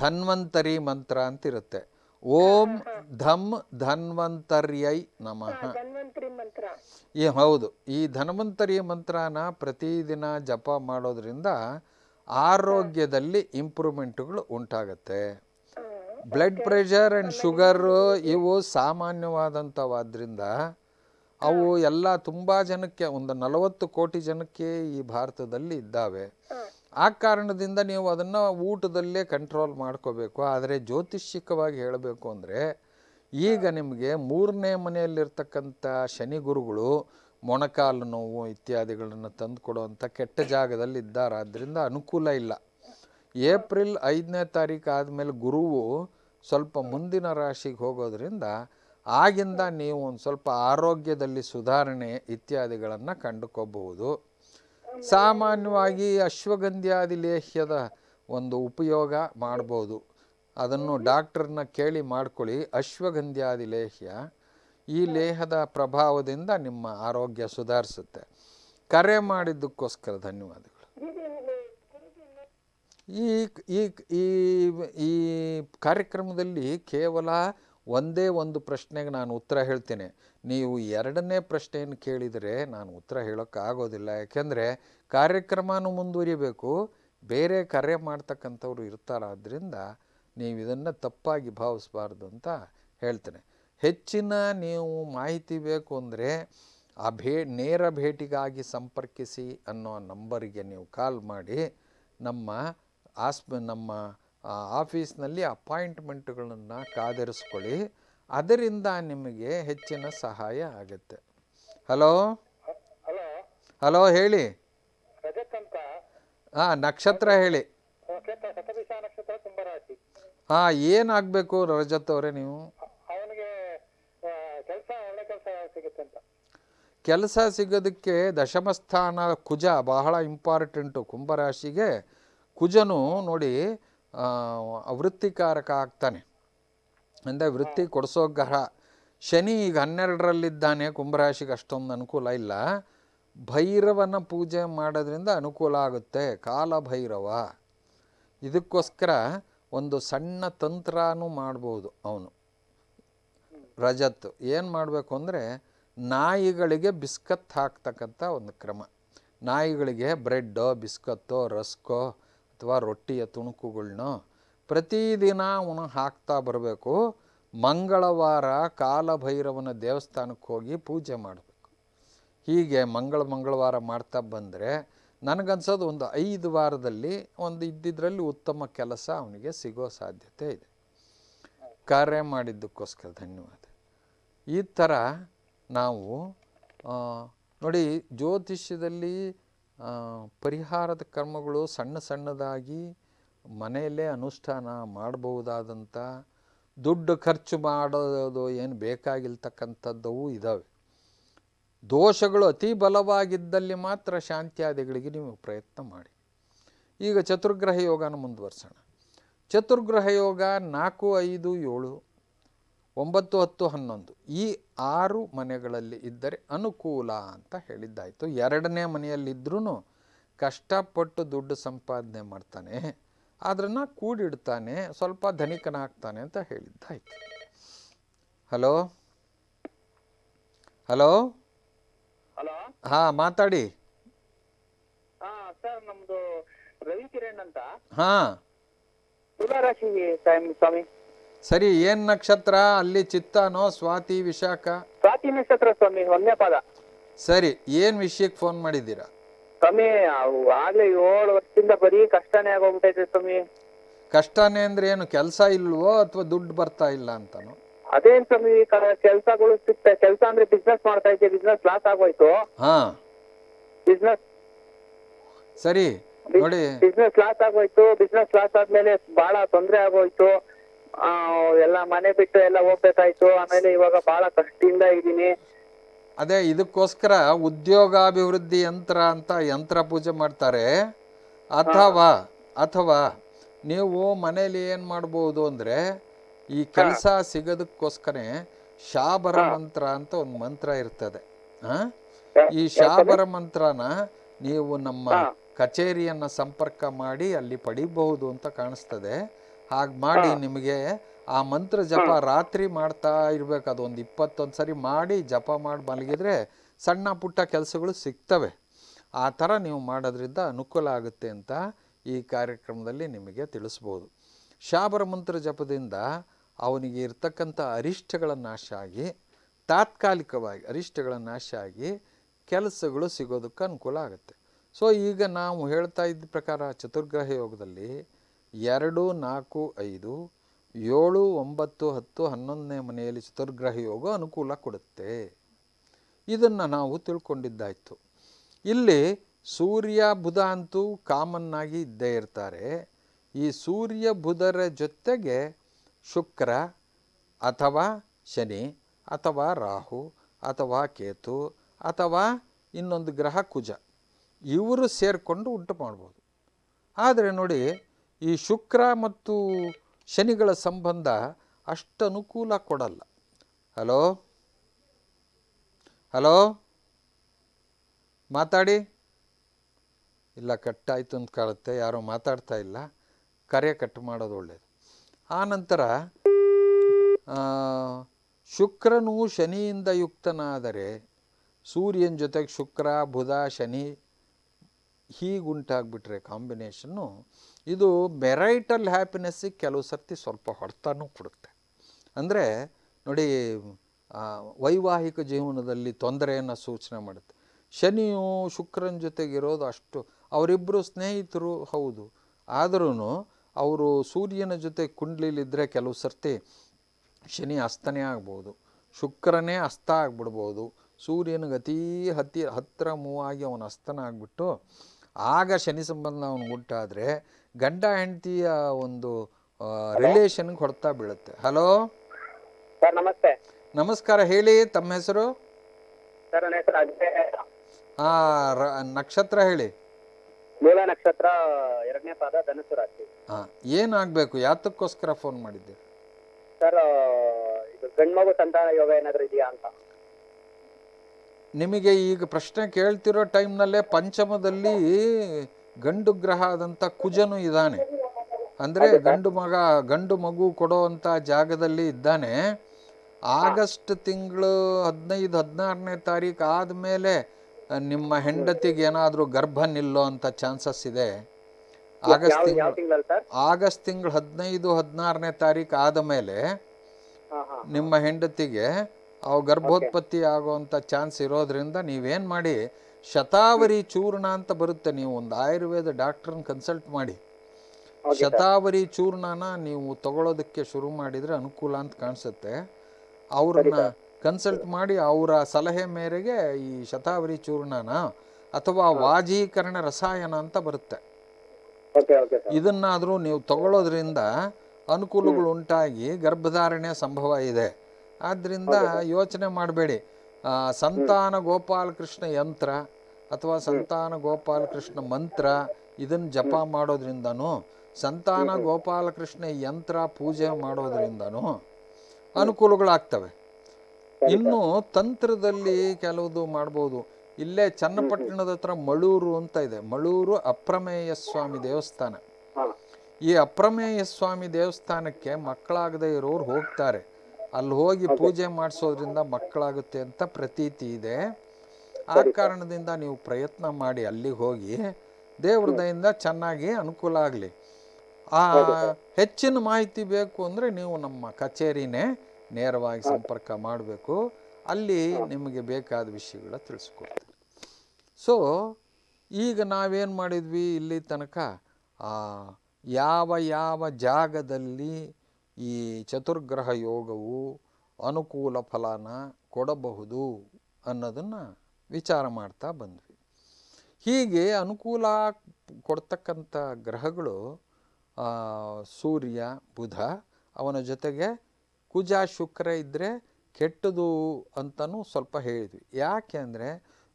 ಧನ್ವಂತರಿ ಮಂತ್ರ ಅಂತಿರುತ್ತೆ ಓಂ ಧಮ್ ಧನ್ವಂತರ್ಯೈ ನಮಃ ಈ ಹೌದು ಈ ಧನ್ವಂತರಿ ಮಂತ್ರನ ಪ್ರತಿದಿನ ಜಪ ಮಾಡೋದ್ರಿಂದ ಆರೋಗ್ಯದಲ್ಲಿ ಇಂಪ್ರೂವ್ಮೆಂಟ್ಗಳು ಉಂಟಾಗತ್ತೆ ಬ್ಲಡ್ ಪ್ರೆಷರ್ ಆ್ಯಂಡ್ ಶುಗರು ಇವು ಸಾಮಾನ್ಯವಾದಂಥವಾದ್ರಿಂದ ಅವು ಎಲ್ಲ ತುಂಬ ಜನಕ್ಕೆ ಒಂದು ನಲವತ್ತು ಕೋಟಿ ಜನಕ್ಕೆ ಈ ಭಾರತದಲ್ಲಿ ಇದ್ದಾವೆ ಆ ಕಾರಣದಿಂದ ನೀವು ಅದನ್ನು ಊಟದಲ್ಲೇ ಕಂಟ್ರೋಲ್ ಮಾಡ್ಕೋಬೇಕು ಆದರೆ ಜ್ಯೋತಿಷಿಕವಾಗಿ ಹೇಳಬೇಕು ಅಂದರೆ ಈಗ ನಿಮಗೆ ಮೂರನೇ ಮನೆಯಲ್ಲಿರ್ತಕ್ಕಂಥ ಶನಿ ಗುರುಗಳು ಮೊಣಕಾಲು ನೋವು ಇತ್ಯಾದಿಗಳನ್ನು ಕೊಡುವಂಥ ಕೆಟ್ಟ ಜಾಗದಲ್ಲಿ ಇದ್ದಾರಾದ್ದರಿಂದ ಅನುಕೂಲ ಇಲ್ಲ ಏಪ್ರಿಲ್ ಐದನೇ ತಾರೀಕು ಆದಮೇಲೆ ಗುರುವು ಸ್ವಲ್ಪ ಮುಂದಿನ ರಾಶಿಗೆ ಹೋಗೋದ್ರಿಂದ ಆಗಿಂದ ನೀವು ಒಂದು ಸ್ವಲ್ಪ ಆರೋಗ್ಯದಲ್ಲಿ ಸುಧಾರಣೆ ಇತ್ಯಾದಿಗಳನ್ನು ಕಂಡುಕೋಬಹುದು ಸಾಮಾನ್ಯವಾಗಿ ಅಶ್ವಗಂಧ್ಯಾದಿ ಲೇಹ್ಯದ ಒಂದು ಉಪಯೋಗ ಮಾಡ್ಬೋದು ಅದನ್ನು ಡಾಕ್ಟ್ರನ್ನ ಕೇಳಿ ಮಾಡ್ಕೊಳ್ಳಿ ಅಶ್ವಗಂಧ್ಯಾದಿ ಲೇಹ್ಯ ಈ ಲೇಹದ ಪ್ರಭಾವದಿಂದ ನಿಮ್ಮ ಆರೋಗ್ಯ ಸುಧಾರಿಸುತ್ತೆ ಕರೆ ಮಾಡಿದ್ದಕ್ಕೋಸ್ಕರ ಧನ್ಯವಾದಗಳು ಈ ಈ ಈ ಕಾರ್ಯಕ್ರಮದಲ್ಲಿ ಕೇವಲ ಒಂದೇ ಒಂದು ಪ್ರಶ್ನೆಗೆ ನಾನು ಉತ್ತರ ಹೇಳ್ತೇನೆ ನೀವು ಎರಡನೇ ಪ್ರಶ್ನೆಯನ್ನು ಕೇಳಿದರೆ ನಾನು ಉತ್ತರ ಹೇಳೋಕ್ಕಾಗೋದಿಲ್ಲ ಯಾಕೆಂದರೆ ಕಾರ್ಯಕ್ರಮನೂ ಮುಂದುವರಿಬೇಕು ಬೇರೆ ಕರೆ ಮಾಡ್ತಕ್ಕಂಥವ್ರು ಇರ್ತಾರಾದ್ರಿಂದ ನೀವು ಇದನ್ನು ತಪ್ಪಾಗಿ ಭಾವಿಸಬಾರ್ದು ಅಂತ ಹೇಳ್ತೇನೆ ಹೆಚ್ಚಿನ ನೀವು ಮಾಹಿತಿ ಬೇಕು ಅಂದರೆ ಆ ಭೇ ನೇರ ಭೇಟಿಗಾಗಿ ಸಂಪರ್ಕಿಸಿ ಅನ್ನೋ ನಂಬರಿಗೆ ನೀವು ಕಾಲ್ ಮಾಡಿ ನಮ್ಮ ಆಸ್ಪ ನಮ್ಮ ಆಫೀಸ್ನಲ್ಲಿ ಅಪಾಯಿಂಟ್ಮೆಂಟ್ಗಳನ್ನು ಕಾದರಿಸ್ಕೊಳ್ಳಿ ಅದರಿಂದ ನಿಮಗೆ ಹೆಚ್ಚಿನ ಸಹಾಯ ಆಗುತ್ತೆ ಹಲೋ ಹಲೋ ಹೇಳಿ ಹಾಂ ನಕ್ಷತ್ರ ಹೇಳಿ ಹಾ ಏನಾಗಬೇಕು ರಜತ್ ಅವರೇ ನೀವು ಕೆಲಸ ಕೆಲಸ ಸಿಗೋದಕ್ಕೆ ದಶಮಸ್ಥಾನ ಕುಜ ಬಹಳ ಇಂಪಾರ್ಟೆಂಟು ಕುಂಭರಾಶಿಗೆ ಕುಜನು ನೋಡಿ ವೃತ್ತಿಕಾರಕ ಆಗ್ತಾನೆ ಅಂದರೆ ವೃತ್ತಿ ಕೊಡಿಸೋ ಗ್ರಹ ಶನಿ ಈಗ ಹನ್ನೆರಡರಲ್ಲಿದ್ದಾನೆ ಕುಂಭರಾಶಿಗೆ ಅಷ್ಟೊಂದು ಅನುಕೂಲ ಇಲ್ಲ ಭೈರವನ ಪೂಜೆ ಮಾಡೋದ್ರಿಂದ ಅನುಕೂಲ ಆಗುತ್ತೆ ಕಾಲ ಭೈರವ ಇದಕ್ಕೋಸ್ಕರ ಒಂದು ಸಣ್ಣ ತಂತ್ರನೂ ಮಾಡ್ಬೋದು ಅವನು ರಜತ್ತು ಏನು ಮಾಡಬೇಕು ಅಂದರೆ ನಾಯಿಗಳಿಗೆ ಬಿಸ್ಕತ್ ಹಾಕ್ತಕ್ಕಂಥ ಒಂದು ಕ್ರಮ ನಾಯಿಗಳಿಗೆ ಬ್ರೆಡ್ಡೋ ಬಿಸ್ಕತ್ತೋ ರಸ್ಕೋ ಅಥವಾ ರೊಟ್ಟಿಯ ತುಣುಕುಗಳನ್ನೋ ಪ್ರತಿದಿನ ಅವನು ಹಾಕ್ತಾ ಬರಬೇಕು ಮಂಗಳವಾರ ಕಾಲಭೈರವನ ದೇವಸ್ಥಾನಕ್ಕೆ ಹೋಗಿ ಪೂಜೆ ಮಾಡಬೇಕು ಹೀಗೆ ಮಂಗಳ ಮಂಗಳವಾರ ಮಾಡ್ತಾ ಬಂದರೆ ನನಗನ್ಸೋದು ಒಂದು ಐದು ವಾರದಲ್ಲಿ ಒಂದು ಇದ್ದಿದ್ರಲ್ಲಿ ಉತ್ತಮ ಕೆಲಸ ಅವನಿಗೆ ಸಿಗೋ ಸಾಧ್ಯತೆ ಇದೆ ಕಾರ್ಯ ಮಾಡಿದ್ದಕ್ಕೋಸ್ಕರ ಧನ್ಯವಾದ ಈ ಥರ ನಾವು ನೋಡಿ ಜ್ಯೋತಿಷ್ಯದಲ್ಲಿ ಪರಿಹಾರದ ಕರ್ಮಗಳು ಸಣ್ಣ ಸಣ್ಣದಾಗಿ ಮನೆಯಲ್ಲೇ ಅನುಷ್ಠಾನ ಮಾಡಬಹುದಾದಂಥ ದುಡ್ಡು ಖರ್ಚು ಮಾಡೋದು ಏನು ಬೇಕಾಗಿಲ್ತಕ್ಕಂಥದ್ದವು ಇದ್ದಾವೆ ದೋಷಗಳು ಅತಿ ಬಲವಾಗಿದ್ದಲ್ಲಿ ಮಾತ್ರ ಶಾಂತಿಯಾದಿಗಳಿಗೆ ನೀವು ಪ್ರಯತ್ನ ಮಾಡಿ ಈಗ ಚತುರ್ಗ್ರಹ ಯೋಗನ ಮುಂದುವರ್ಸೋಣ ಚತುರ್ಗ್ರಹ ಯೋಗ ನಾಲ್ಕು ಐದು ಏಳು ಒಂಬತ್ತು ಹತ್ತು ಹನ್ನೊಂದು ಈ ಆರು ಮನೆಗಳಲ್ಲಿ ಇದ್ದರೆ ಅನುಕೂಲ ಅಂತ ಹೇಳಿದ್ದಾಯಿತು ಎರಡನೇ ಮನೆಯಲ್ಲಿದ್ದರೂ ಕಷ್ಟಪಟ್ಟು ದುಡ್ಡು ಸಂಪಾದನೆ ಮಾಡ್ತಾನೆ ಅದನ್ನು ಕೂಡಿಡ್ತಾನೆ ಸ್ವಲ್ಪ ಧನಿಕನಾಗ್ತಾನೆ ಅಂತ ಹೇಳಿದ್ದಾಯಿತು ಹಲೋ ಹಲೋ ಹಲೋ ಹಾ ಮಾತಾಡಿ ಹಾ ಸರ್ ನಮ್ದು ರವಿ ಕಿರಣ್ ಅಂತ ಹಾ ತುಲಾರಾಶಿ ಸ್ವಾಮಿ ಸರಿ ಏನ್ ನಕ್ಷತ್ರ ಅಲ್ಲಿ ಚಿತ್ತನೋ ಸ್ವಾತಿ ವಿಶಾಖ ಸ್ವಾತಿ ನಕ್ಷತ್ರ ಸ್ವಾಮಿ ಒಂದನೇ ಪದ ಸರಿ ಏನ್ ವಿಷಯಕ್ಕೆ ಫೋನ್ ಮಾಡಿದ್ದೀರಾ ಸ್ವಾಮಿ ಆಗ್ಲೇ ಏಳು ವರ್ಷದಿಂದ ಬರೀ ಕಷ್ಟನೇ ಆಗೋಗ್ಬಿಟ್ಟೈತೆ ಸ್ವಾಮಿ ಕಷ್ಟನೇ ಅಂದ್ರೆ ಏನು ಕೆಲಸ ಇಲ್ವೋ ಅಥವಾ ದುಡ್ಡು ಬರ್ತಾ ಇಲ್ಲ ಅಂತನೋ ಅದೇನ್ ಕೆಲಸಗಳು ಕೆಲ್ಸಗಳು ಕೆಲಸ ಅಂದ್ರೆ ಬಿಸ್ನೆಸ್ ಮಾಡ್ತಾ ಇದ್ದೆ ಬಿಸ್ನೆಸ್ ಲಾಸ್ ಆಗೋಯ್ತು ಹಾ ಬಿಸ್ನೆಸ್ ಸರಿ ನೋಡಿ ಬಿಸ್ನೆಸ್ ಲಾಸ್ ಆಗೋಯ್ತು ಬಿಸ್ನೆಸ್ ಲಾಸ್ ಆದ್ಮೇಲೆ ಬಹಳ ತೊಂದ್ರೆ ಆಗೋಯ್ತು ಎಲ್ಲ ಮನೆ ಬಿಟ್ಟು ಎಲ್ಲ ಹೋಗ್ಬೇಕಾಯ್ತು ಆಮೇಲೆ ಇವಾಗ ಬಹಳ ಕಷ್ಟದಿಂದ ಇದೀನಿ ಅದೇ ಇದಕ್ಕೋಸ್ಕರ ಉದ್ಯೋಗಾಭಿವೃದ್ಧಿ ಯಂತ್ರ ಅಂತ ಯಂತ್ರ ಪೂಜೆ ಮಾಡ್ತಾರೆ ಅಥವಾ ಅಥವಾ ನೀವು ಮನೇಲಿ ಏನು ಮಾಡ್ಬೋದು ಅಂದ್ರೆ ಈ ಕೆಲಸ ಸಿಗೋದಕ್ಕೋಸ್ಕರ ಶಾಬರ ಮಂತ್ರ ಅಂತ ಒಂದು ಮಂತ್ರ ಇರ್ತದೆ ಈ ಶಾಬರ ಮಂತ್ರನ ನೀವು ನಮ್ಮ ಕಚೇರಿಯನ್ನ ಸಂಪರ್ಕ ಮಾಡಿ ಅಲ್ಲಿ ಪಡಿಬಹುದು ಅಂತ ಕಾಣಿಸ್ತದೆ ಹಾಗೆ ಮಾಡಿ ನಿಮಗೆ ಆ ಮಂತ್ರ ಜಪ ರಾತ್ರಿ ಮಾಡ್ತಾ ಇರ್ಬೇಕು ಅದೊಂದು ಇಪ್ಪತ್ತೊಂದು ಸರಿ ಮಾಡಿ ಜಪ ಮಾಡಿ ಮಲಗಿದ್ರೆ ಸಣ್ಣ ಪುಟ್ಟ ಕೆಲಸಗಳು ಸಿಗ್ತವೆ ಆ ಥರ ನೀವು ಮಾಡೋದ್ರಿಂದ ಅನುಕೂಲ ಆಗುತ್ತೆ ಅಂತ ಈ ಕಾರ್ಯಕ್ರಮದಲ್ಲಿ ನಿಮಗೆ ತಿಳಿಸ್ಬೋದು ಶಾಬರ ಮಂತ್ರ ಜಪದಿಂದ ಅವನಿಗೆ ಇರ್ತಕ್ಕಂಥ ಅರಿಷ್ಟಗಳ ನಾಶ ಆಗಿ ತಾತ್ಕಾಲಿಕವಾಗಿ ಅರಿಷ್ಟಗಳ ನಾಶ ಆಗಿ ಕೆಲಸಗಳು ಸಿಗೋದಕ್ಕೆ ಅನುಕೂಲ ಆಗುತ್ತೆ ಸೊ ಈಗ ನಾವು ಹೇಳ್ತಾ ಇದ್ದ ಪ್ರಕಾರ ಚತುರ್ಗ್ರಹ ಯೋಗದಲ್ಲಿ ಎರಡು ನಾಲ್ಕು ಐದು ಏಳು ಒಂಬತ್ತು ಹತ್ತು ಹನ್ನೊಂದನೇ ಮನೆಯಲ್ಲಿ ಚತುರ್ಗ್ರಹ ಯೋಗ ಅನುಕೂಲ ಕೊಡುತ್ತೆ ಇದನ್ನು ನಾವು ತಿಳ್ಕೊಂಡಿದ್ದಾಯಿತು ಇಲ್ಲಿ ಸೂರ್ಯ ಬುಧ ಅಂತೂ ಕಾಮನ್ನಾಗಿ ಇದ್ದೇ ಇರ್ತಾರೆ ಈ ಸೂರ್ಯ ಬುಧರ ಜೊತೆಗೆ ಶುಕ್ರ ಅಥವಾ ಶನಿ ಅಥವಾ ರಾಹು ಅಥವಾ ಕೇತು ಅಥವಾ ಇನ್ನೊಂದು ಗ್ರಹ ಕುಜ ಇವರು ಸೇರಿಕೊಂಡು ಉಂಟು ಮಾಡ್ಬೋದು ಆದರೆ ನೋಡಿ ಈ ಶುಕ್ರ ಮತ್ತು ಶನಿಗಳ ಸಂಬಂಧ ಅಷ್ಟು ಅನುಕೂಲ ಕೊಡಲ್ಲ ಹಲೋ ಹಲೋ ಮಾತಾಡಿ ಇಲ್ಲ ಕಟ್ಟಾಯಿತು ಅಂತ ಕಾಣುತ್ತೆ ಯಾರೋ ಮಾತಾಡ್ತಾ ಇಲ್ಲ ಕರೆ ಕಟ್ ಮಾಡೋದು ಒಳ್ಳೆಯದು ಆನಂತರ ಶುಕ್ರನು ಶನಿಯಿಂದ ಯುಕ್ತನಾದರೆ ಸೂರ್ಯನ ಜೊತೆಗೆ ಶುಕ್ರ ಬುಧ ಶನಿ ಹೀಗುಂಟಾಗ್ಬಿಟ್ರೆ ಕಾಂಬಿನೇಷನ್ನು ಇದು ಮೆರೈಟಲ್ ಹ್ಯಾಪಿನೆಸ್ಸಿಗೆ ಕೆಲವು ಸರ್ತಿ ಸ್ವಲ್ಪ ಹೊಡೆತನೂ ಕೊಡುತ್ತೆ ಅಂದರೆ ನೋಡಿ ವೈವಾಹಿಕ ಜೀವನದಲ್ಲಿ ತೊಂದರೆಯನ್ನು ಸೂಚನೆ ಮಾಡುತ್ತೆ ಶನಿಯು ಶುಕ್ರನ ಜೊತೆಗಿರೋದು ಅಷ್ಟು ಅವರಿಬ್ಬರು ಸ್ನೇಹಿತರು ಹೌದು ಆದರೂ ಅವರು ಸೂರ್ಯನ ಜೊತೆ ಕುಂಡ್ಲಿಲಿದ್ದರೆ ಕೆಲವು ಸರ್ತಿ ಶನಿ ಅಸ್ತನೇ ಆಗ್ಬೋದು ಶುಕ್ರನೇ ಅಸ್ತ ಆಗ್ಬಿಡ್ಬೋದು ಸೂರ್ಯನಿಗೆ ಅತೀ ಹತ್ತಿ ಹತ್ತಿರ ಮೂವಾಗಿ ಅವನು ಅಸ್ತನ ಆಗ್ಬಿಟ್ಟು ಆಗ ಶನಿ ಸಂಬಂಧ ಅವನು ಉಂಟಾದರೆ ಗಂಡ ಹೆಂಡತಿಯ ಒಂದು ರಿಲೇಷನ್ಗೆ ಹೊಡ್ತಾ ಬೀಳುತ್ತೆ ಹಲೋ ಸರ್ ನಮಸ್ತೆ ನಮಸ್ಕಾರ ಹೇಳಿ ತಮ್ಮ ಹೆಸರು ನಕ್ಷತ್ರ ಹೇಳಿ ಮೂಲ ನಕ್ಷತ್ರ ಎರಡನೇ ಪಾದ ಧನಸ್ಸು ರಾಶಿ ಹಾಂ ಏನಾಗಬೇಕು ಯಾತಕ್ಕೋಸ್ಕರ ಫೋನ್ ಮಾಡಿದ್ದೆ ಸರ್ ಇದು ಗಂಡು ಸಂತಾನ ಯೋಗ ಏನಾದರೂ ಇದೆಯಾ ಅಂತ ನಿಮಗೆ ಈಗ ಪ್ರಶ್ನೆ ಕೇಳ್ತಿರೋ ಟೈಮ್ನಲ್ಲೇ ಪಂಚಮದಲ್ಲಿ ಗಂಡು ಗ್ರಹ ಆದಂಥ ಕುಜನು ಇದ್ದಾನೆ ಅಂದರೆ ಗಂಡು ಮಗ ಗಂಡು ಮಗು ಕೊಡೋವಂಥ ಜಾಗದಲ್ಲಿ ಇದ್ದಾನೆ ಆಗಸ್ಟ್ ತಿಂಗಳು ಹದಿನೈದು ಹದಿನಾರನೇ ತಾರೀಕು ಆದಮೇಲೆ ನಿಮ್ಮ ಹೆಂಡತಿಗೆ ಏನಾದರೂ ಗರ್ಭ ನಿಲ್ಲೋ ಅಂತ ಚಾನ್ಸಸ್ ಇದೆ ಆಗಸ್ಟ್ ತಿಂಗಳು ಆಗಸ್ಟ್ ತಿಂಗಳು ಹದಿನೈದು ಹದಿನಾರನೇ ತಾರೀಕು ಆದ ಮೇಲೆ ನಿಮ್ಮ ಹೆಂಡತಿಗೆ ಅವು ಗರ್ಭೋತ್ಪತ್ತಿ ಆಗುವಂಥ ಚಾನ್ಸ್ ಇರೋದ್ರಿಂದ ನೀವೇನು ಮಾಡಿ ಶತಾವರಿ ಚೂರ್ಣ ಅಂತ ಬರುತ್ತೆ ನೀವು ಒಂದು ಆಯುರ್ವೇದ ಡಾಕ್ಟರ್ ಕನ್ಸಲ್ಟ್ ಮಾಡಿ ಶತಾವರಿ ಚೂರ್ಣನ ನೀವು ತಗೊಳೋದಕ್ಕೆ ಶುರು ಮಾಡಿದರೆ ಅನುಕೂಲ ಅಂತ ಕಾಣಿಸುತ್ತೆ ಅವ್ರನ್ನ ಕನ್ಸಲ್ಟ್ ಮಾಡಿ ಅವರ ಸಲಹೆ ಮೇರೆಗೆ ಈ ಶತಾವರಿ ಚೂರ್ಣನ ಅಥವಾ ವಾಜೀಕರಣ ರಸಾಯನ ಅಂತ ಬರುತ್ತೆ ಇದನ್ನಾದರೂ ನೀವು ತಗೊಳ್ಳೋದ್ರಿಂದ ಅನುಕೂಲಗಳು ಉಂಟಾಗಿ ಗರ್ಭಧಾರಣೆ ಸಂಭವ ಇದೆ ಆದ್ದರಿಂದ ಯೋಚನೆ ಮಾಡಬೇಡಿ ಸಂತಾನ ಗೋಪಾಲಕೃಷ್ಣ ಯಂತ್ರ ಅಥವಾ ಸಂತಾನ ಗೋಪಾಲಕೃಷ್ಣ ಮಂತ್ರ ಇದನ್ನು ಜಪ ಮಾಡೋದ್ರಿಂದನೂ ಸಂತಾನ ಗೋಪಾಲಕೃಷ್ಣ ಯಂತ್ರ ಪೂಜೆ ಮಾಡೋದ್ರಿಂದನೂ ಅನುಕೂಲಗಳಾಗ್ತವೆ ಇನ್ನು ತಂತ್ರದಲ್ಲಿ ಕೆಲವುದು ಮಾಡ್ಬೋದು ಇಲ್ಲೇ ಚನ್ನಪಟ್ಟಣದ ಹತ್ರ ಮಳೂರು ಅಂತ ಇದೆ ಮಳೂರು ಅಪ್ರಮೇಯ ಸ್ವಾಮಿ ದೇವಸ್ಥಾನ ಈ ಅಪ್ರಮೇಯ ಸ್ವಾಮಿ ದೇವಸ್ಥಾನಕ್ಕೆ ಮಕ್ಕಳಾಗದೇ ಇರೋರು ಹೋಗ್ತಾರೆ ಅಲ್ಲಿ ಹೋಗಿ ಪೂಜೆ ಮಾಡಿಸೋದ್ರಿಂದ ಮಕ್ಕಳಾಗುತ್ತೆ ಅಂತ ಪ್ರತೀತಿ ಇದೆ ಆ ಕಾರಣದಿಂದ ನೀವು ಪ್ರಯತ್ನ ಮಾಡಿ ಅಲ್ಲಿಗೆ ಹೋಗಿ ದೇವ್ರ ಚೆನ್ನಾಗಿ ಅನುಕೂಲ ಆಗಲಿ ಆ ಹೆಚ್ಚಿನ ಮಾಹಿತಿ ಬೇಕು ಅಂದರೆ ನೀವು ನಮ್ಮ ಕಚೇರಿನೇ ನೇರವಾಗಿ ಸಂಪರ್ಕ ಮಾಡಬೇಕು ಅಲ್ಲಿ ನಿಮಗೆ ಬೇಕಾದ ವಿಷಯಗಳ ತಿಳಿಸ್ಕೊಡ್ತೀವಿ ಸೊ ಈಗ ನಾವೇನು ಮಾಡಿದ್ವಿ ಇಲ್ಲಿ ತನಕ ಯಾವ ಯಾವ ಜಾಗದಲ್ಲಿ ಈ ಚತುರ್ಗ್ರಹ ಯೋಗವು ಅನುಕೂಲ ಫಲನ ಕೊಡಬಹುದು ಅನ್ನೋದನ್ನು ವಿಚಾರ ಮಾಡ್ತಾ ಬಂದ್ವಿ ಹೀಗೆ ಅನುಕೂಲ ಕೊಡ್ತಕ್ಕಂಥ ಗ್ರಹಗಳು ಸೂರ್ಯ ಬುಧ ಅವನ ಜೊತೆಗೆ ಕುಜ ಶುಕ್ರ ಇದ್ದರೆ ಕೆಟ್ಟದು ಅಂತಲೂ ಸ್ವಲ್ಪ ಹೇಳಿದ್ವಿ ಯಾಕೆ ಅಂದರೆ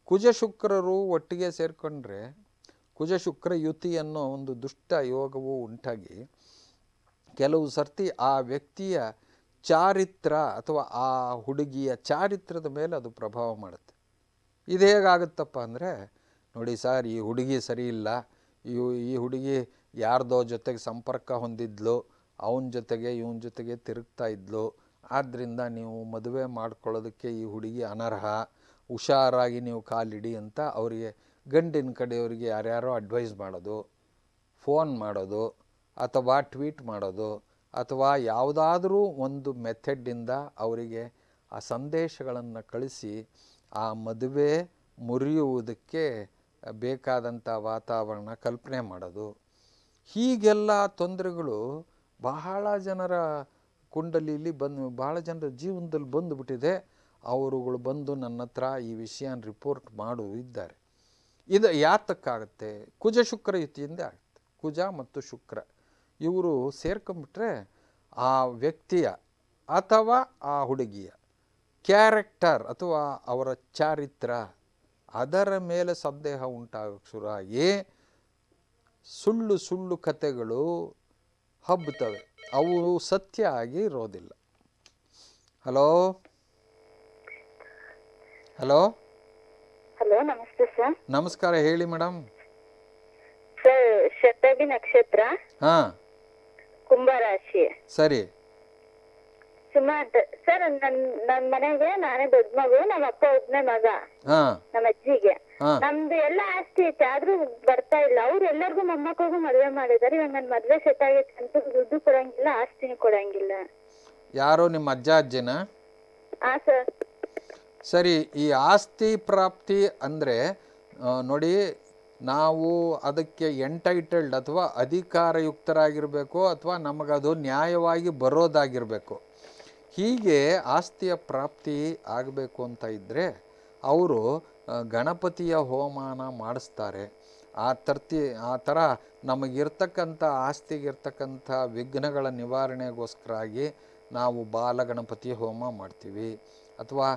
ಕುಜಶುಕ್ರರು ಒಟ್ಟಿಗೆ ಸೇರಿಕೊಂಡ್ರೆ ಕುಜಶುಕ್ರ ಯುತಿ ಅನ್ನೋ ಒಂದು ದುಷ್ಟ ಯೋಗವು ಉಂಟಾಗಿ ಕೆಲವು ಸರ್ತಿ ಆ ವ್ಯಕ್ತಿಯ ಚಾರಿತ್ರ ಅಥವಾ ಆ ಹುಡುಗಿಯ ಚಾರಿತ್ರದ ಮೇಲೆ ಅದು ಪ್ರಭಾವ ಮಾಡುತ್ತೆ ಇದು ಹೇಗಾಗುತ್ತಪ್ಪ ಅಂದರೆ ನೋಡಿ ಸರ್ ಈ ಹುಡುಗಿ ಸರಿ ಇಲ್ಲ ಇವು ಈ ಹುಡುಗಿ ಯಾರ್ದೋ ಜೊತೆಗೆ ಸಂಪರ್ಕ ಹೊಂದಿದ್ಲು ಅವನ ಜೊತೆಗೆ ಇವನ ಜೊತೆಗೆ ತಿರುಗ್ತಾ ಇದ್ಲು ಆದ್ದರಿಂದ ನೀವು ಮದುವೆ ಮಾಡ್ಕೊಳ್ಳೋದಕ್ಕೆ ಈ ಹುಡುಗಿ ಅನರ್ಹ ಹುಷಾರಾಗಿ ನೀವು ಕಾಲಿಡಿ ಅಂತ ಅವರಿಗೆ ಗಂಡಿನ ಕಡೆಯವರಿಗೆ ಯಾರ್ಯಾರೋ ಅಡ್ವೈಸ್ ಮಾಡೋದು ಫೋನ್ ಮಾಡೋದು ಅಥವಾ ಟ್ವೀಟ್ ಮಾಡೋದು ಅಥವಾ ಯಾವುದಾದ್ರೂ ಒಂದು ಮೆಥಡ್ಡಿಂದ ಅವರಿಗೆ ಆ ಸಂದೇಶಗಳನ್ನು ಕಳಿಸಿ ಆ ಮದುವೆ ಮುರಿಯುವುದಕ್ಕೆ ಬೇಕಾದಂಥ ವಾತಾವರಣ ಕಲ್ಪನೆ ಮಾಡೋದು ಹೀಗೆಲ್ಲ ತೊಂದರೆಗಳು ಬಹಳ ಜನರ ಕುಂಡಲಿಲಿ ಬಂದು ಭಾಳ ಜನರ ಜೀವನದಲ್ಲಿ ಬಂದುಬಿಟ್ಟಿದೆ ಅವರುಗಳು ಬಂದು ನನ್ನ ಹತ್ರ ಈ ವಿಷಯನ ರಿಪೋರ್ಟ್ ಮಾಡು ಇದ್ದಾರೆ ಇದು ಯಾತಕ್ಕಾಗತ್ತೆ ಕುಜ ಶುಕ್ರ ಯುತಿಯಿಂದ ಆಗುತ್ತೆ ಕುಜ ಮತ್ತು ಶುಕ್ರ ಇವರು ಸೇರ್ಕೊಂಬಿಟ್ರೆ ಆ ವ್ಯಕ್ತಿಯ ಅಥವಾ ಆ ಹುಡುಗಿಯ ಕ್ಯಾರೆಕ್ಟರ್ ಅಥವಾ ಅವರ ಚಾರಿತ್ರ ಅದರ ಮೇಲೆ ಸಂದೇಹ ಉಂಟಾಗ ಸುಳ್ಳು ಸುಳ್ಳು ಕತೆಗಳು ಹಬ್ಬುತ್ತವೆ ಅವು ಸತ್ಯ ಆಗಿ ಇರೋದಿಲ್ಲ ಹಲೋ ಹಲೋ ಹಲೋ ನಮಸ್ತೆ ಸರ್ ನಮಸ್ಕಾರ ಹೇಳಿ ಮೇಡಮ್ ಸರ್ ನಕ್ಷತ್ರ ಹಾ ಕುಂಭ ರಾಶಿ ಸರಿ ಸುಮಾರು ಸರ್ ನನ್ ನನ್ ಮನೆಗೆ ನಾನೇ ದೊಡ್ಡ ಮಗು ನಮ್ಮ ಅಪ್ಪ ಒಬ್ಬನೇ ಮಗ ನಮ್ ನಮ್ಮ ಅಜ್ಜಿಗೆ ನಮ್ದು ಎಲ್ಲ ಆಸ್ತಿ ಐತೆ ಆದ್ರೂ ಬರ್ತಾ ಇಲ್ಲ ಅವ್ರು ಎಲ್ಲರಿಗೂ ಮೊಮ್ಮಕ್ಕಳಿಗೂ ಮದ್ವೆ ಮಾಡಿದಾರೆ ಇವಾಗ ನನ್ ಮದ್ವೆ ಸೆಟ್ ಆಗೈತೆ ಅಂತ ದುಡ್ಡು ಕೊಡಂಗಿಲ್ಲ ಆಸ್ತಿನೂ ಕೊಡಂಗಿಲ್ಲ ಯಾರು ನಿಮ್ಮ ಅಜ್ಜ ಅಜ್ಜಿನ ಹಾ ಸರ್ ಸರಿ ಈ ಆಸ್ತಿ ಪ್ರಾಪ್ತಿ ಅಂದ್ರೆ ನೋಡಿ ನಾವು ಅದಕ್ಕೆ ಎಂಟೈಟಲ್ಡ್ ಅಥವಾ ಅಧಿಕಾರಯುಕ್ತರಾಗಿರಬೇಕು ಅಥವಾ ನಮಗದು ನ್ಯಾಯವಾಗಿ ಬರೋದಾಗಿರಬೇಕು ಹೀಗೆ ಆಸ್ತಿಯ ಪ್ರಾಪ್ತಿ ಆಗಬೇಕು ಅಂತ ಇದ್ದರೆ ಅವರು ಗಣಪತಿಯ ಹೋಮಾನ ಮಾಡಿಸ್ತಾರೆ ಆ ತರ್ತಿ ಆ ಥರ ನಮಗಿರ್ತಕ್ಕಂಥ ಆಸ್ತಿಗಿರ್ತಕ್ಕಂಥ ವಿಘ್ನಗಳ ನಿವಾರಣೆಗೋಸ್ಕರಾಗಿ ನಾವು ಬಾಲಗಣಪತಿ ಹೋಮ ಮಾಡ್ತೀವಿ ಅಥವಾ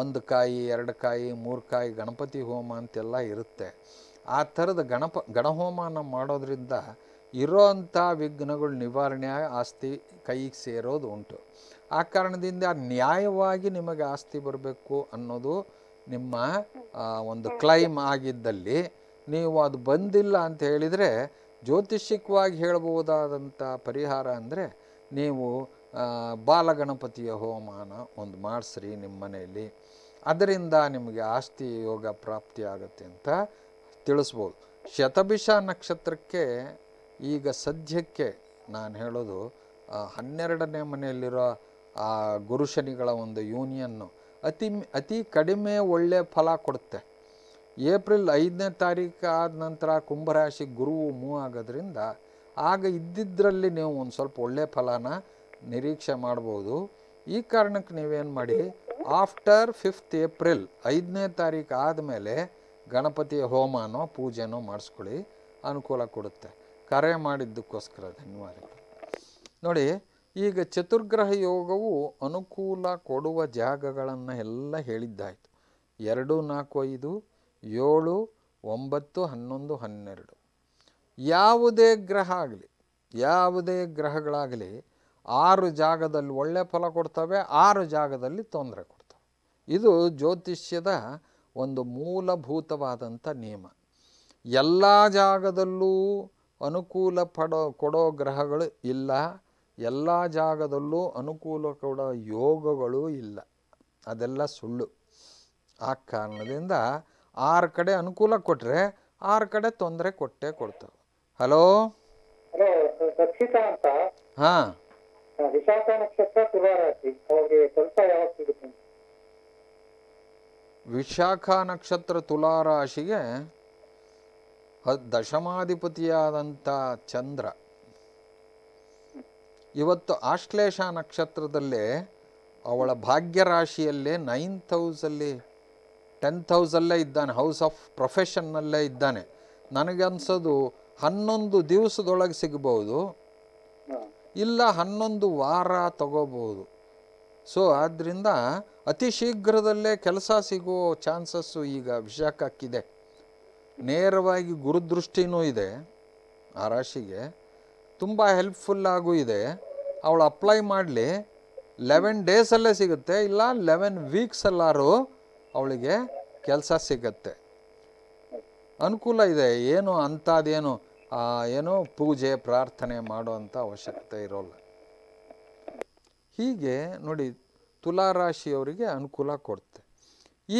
ಒಂದು ಕಾಯಿ ಎರಡು ಕಾಯಿ ಮೂರು ಕಾಯಿ ಗಣಪತಿ ಹೋಮ ಅಂತೆಲ್ಲ ಇರುತ್ತೆ ಆ ಥರದ ಗಣಪ ಗಣಹೋಮನ ಮಾಡೋದ್ರಿಂದ ಇರೋ ಅಂಥ ವಿಘ್ನಗಳು ನಿವಾರಣೆ ಆಸ್ತಿ ಕೈಗೆ ಸೇರೋದು ಉಂಟು ಆ ಕಾರಣದಿಂದ ನ್ಯಾಯವಾಗಿ ನಿಮಗೆ ಆಸ್ತಿ ಬರಬೇಕು ಅನ್ನೋದು ನಿಮ್ಮ ಒಂದು ಕ್ಲೈಮ್ ಆಗಿದ್ದಲ್ಲಿ ನೀವು ಅದು ಬಂದಿಲ್ಲ ಅಂತ ಹೇಳಿದರೆ ಜ್ಯೋತಿಷಿಕವಾಗಿ ಹೇಳಬಹುದಾದಂಥ ಪರಿಹಾರ ಅಂದರೆ ನೀವು ಬಾಲಗಣಪತಿಯ ಹೋಮಾನ ಒಂದು ಮಾಡಿಸ್ರಿ ನಿಮ್ಮ ಮನೆಯಲ್ಲಿ ಅದರಿಂದ ನಿಮಗೆ ಆಸ್ತಿ ಯೋಗ ಆಗುತ್ತೆ ಅಂತ ತಿಳಿಸ್ಬೋದು ಶತಭಿಷ ನಕ್ಷತ್ರಕ್ಕೆ ಈಗ ಸದ್ಯಕ್ಕೆ ನಾನು ಹೇಳೋದು ಹನ್ನೆರಡನೇ ಮನೆಯಲ್ಲಿರೋ ಆ ಗುರು ಶನಿಗಳ ಒಂದು ಯೂನಿಯನ್ನು ಅತಿ ಅತಿ ಕಡಿಮೆ ಒಳ್ಳೆಯ ಫಲ ಕೊಡುತ್ತೆ ಏಪ್ರಿಲ್ ಐದನೇ ತಾರೀಕು ಆದ ನಂತರ ಕುಂಭರಾಶಿ ಗುರುವು ಮೂವ್ ಆಗೋದ್ರಿಂದ ಆಗ ಇದ್ದಿದ್ದರಲ್ಲಿ ನೀವು ಒಂದು ಸ್ವಲ್ಪ ಒಳ್ಳೆ ಫಲನ ನಿರೀಕ್ಷೆ ಮಾಡ್ಬೋದು ಈ ಕಾರಣಕ್ಕೆ ನೀವೇನು ಮಾಡಿ ಆಫ್ಟರ್ ಫಿಫ್ತ್ ಏಪ್ರಿಲ್ ಐದನೇ ತಾರೀಕು ಆದಮೇಲೆ ಗಣಪತಿಯ ಹೋಮನೋ ಪೂಜೆನೋ ಮಾಡಿಸ್ಕೊಳ್ಳಿ ಅನುಕೂಲ ಕೊಡುತ್ತೆ ಕರೆ ಮಾಡಿದ್ದಕ್ಕೋಸ್ಕರ ಧನ್ಯವಾದಗಳು ನೋಡಿ ಈಗ ಚತುರ್ಗ್ರಹ ಯೋಗವು ಅನುಕೂಲ ಕೊಡುವ ಜಾಗಗಳನ್ನು ಎಲ್ಲ ಹೇಳಿದ್ದಾಯಿತು ಎರಡು ನಾಲ್ಕು ಐದು ಏಳು ಒಂಬತ್ತು ಹನ್ನೊಂದು ಹನ್ನೆರಡು ಯಾವುದೇ ಗ್ರಹ ಆಗಲಿ ಯಾವುದೇ ಗ್ರಹಗಳಾಗಲಿ ಆರು ಜಾಗದಲ್ಲಿ ಒಳ್ಳೆ ಫಲ ಕೊಡ್ತವೆ ಆರು ಜಾಗದಲ್ಲಿ ತೊಂದರೆ ಕೊಡ್ತವೆ ಇದು ಜ್ಯೋತಿಷ್ಯದ ಒಂದು ಮೂಲಭೂತವಾದಂಥ ನಿಯಮ ಎಲ್ಲ ಜಾಗದಲ್ಲೂ ಅನುಕೂಲ ಪಡೋ ಕೊಡೋ ಗ್ರಹಗಳು ಇಲ್ಲ ಎಲ್ಲ ಜಾಗದಲ್ಲೂ ಅನುಕೂಲ ಕೂಡ ಯೋಗಗಳು ಇಲ್ಲ ಅದೆಲ್ಲ ಸುಳ್ಳು ಆ ಕಾರಣದಿಂದ ಆರು ಕಡೆ ಅನುಕೂಲ ಕೊಟ್ಟರೆ ಆರು ಕಡೆ ತೊಂದರೆ ಕೊಟ್ಟೆ ಕೊಡ್ತವೆ ಹಲೋ ಹಾ ವಿಶಾಖ ನಕ್ಷತ್ರ ತುಲಾರಾಶಿಗೆ ದಶಮಾಧಿಪತಿಯಾದಂಥ ಚಂದ್ರ ಇವತ್ತು ಆಶ್ಲೇಷ ನಕ್ಷತ್ರದಲ್ಲೇ ಅವಳ ಭಾಗ್ಯರಾಶಿಯಲ್ಲೇ ನೈನ್ ಥೌಸಲ್ಲಿ ಟೆನ್ ಥೌಸಲ್ಲೇ ಇದ್ದಾನೆ ಹೌಸ್ ಆಫ್ ಪ್ರೊಫೆಷನ್ನಲ್ಲೇ ಇದ್ದಾನೆ ನನಗನ್ಸೋದು ಹನ್ನೊಂದು ದಿವಸದೊಳಗೆ ಸಿಗಬಹುದು ಇಲ್ಲ ಹನ್ನೊಂದು ವಾರ ತಗೋಬಹುದು ಸೊ ಆದ್ದರಿಂದ ಅತಿ ಶೀಘ್ರದಲ್ಲೇ ಕೆಲಸ ಸಿಗೋ ಚಾನ್ಸಸ್ಸು ಈಗ ವಿಶಾಖಕ್ಕಿದೆ ನೇರವಾಗಿ ಗುರುದೃಷ್ಟಿನೂ ಇದೆ ಆ ರಾಶಿಗೆ ತುಂಬ ಹೆಲ್ಪ್ಫುಲ್ಲಾಗೂ ಇದೆ ಅವಳು ಅಪ್ಲೈ ಮಾಡಲಿ ಲೆವೆನ್ ಡೇಸಲ್ಲೇ ಸಿಗುತ್ತೆ ಇಲ್ಲ ಲೆವೆನ್ ವೀಕ್ಸಲ್ಲಾರು ಅವಳಿಗೆ ಕೆಲಸ ಸಿಗತ್ತೆ ಅನುಕೂಲ ಇದೆ ಏನು ಅಂಥದ್ದೇನು ಏನು ಪೂಜೆ ಪ್ರಾರ್ಥನೆ ಮಾಡುವಂಥ ಅವಶ್ಯಕತೆ ಇರೋಲ್ಲ ಹೀಗೆ ನೋಡಿ ತುಲಾರಾಶಿಯವರಿಗೆ ಅನುಕೂಲ ಕೊಡುತ್ತೆ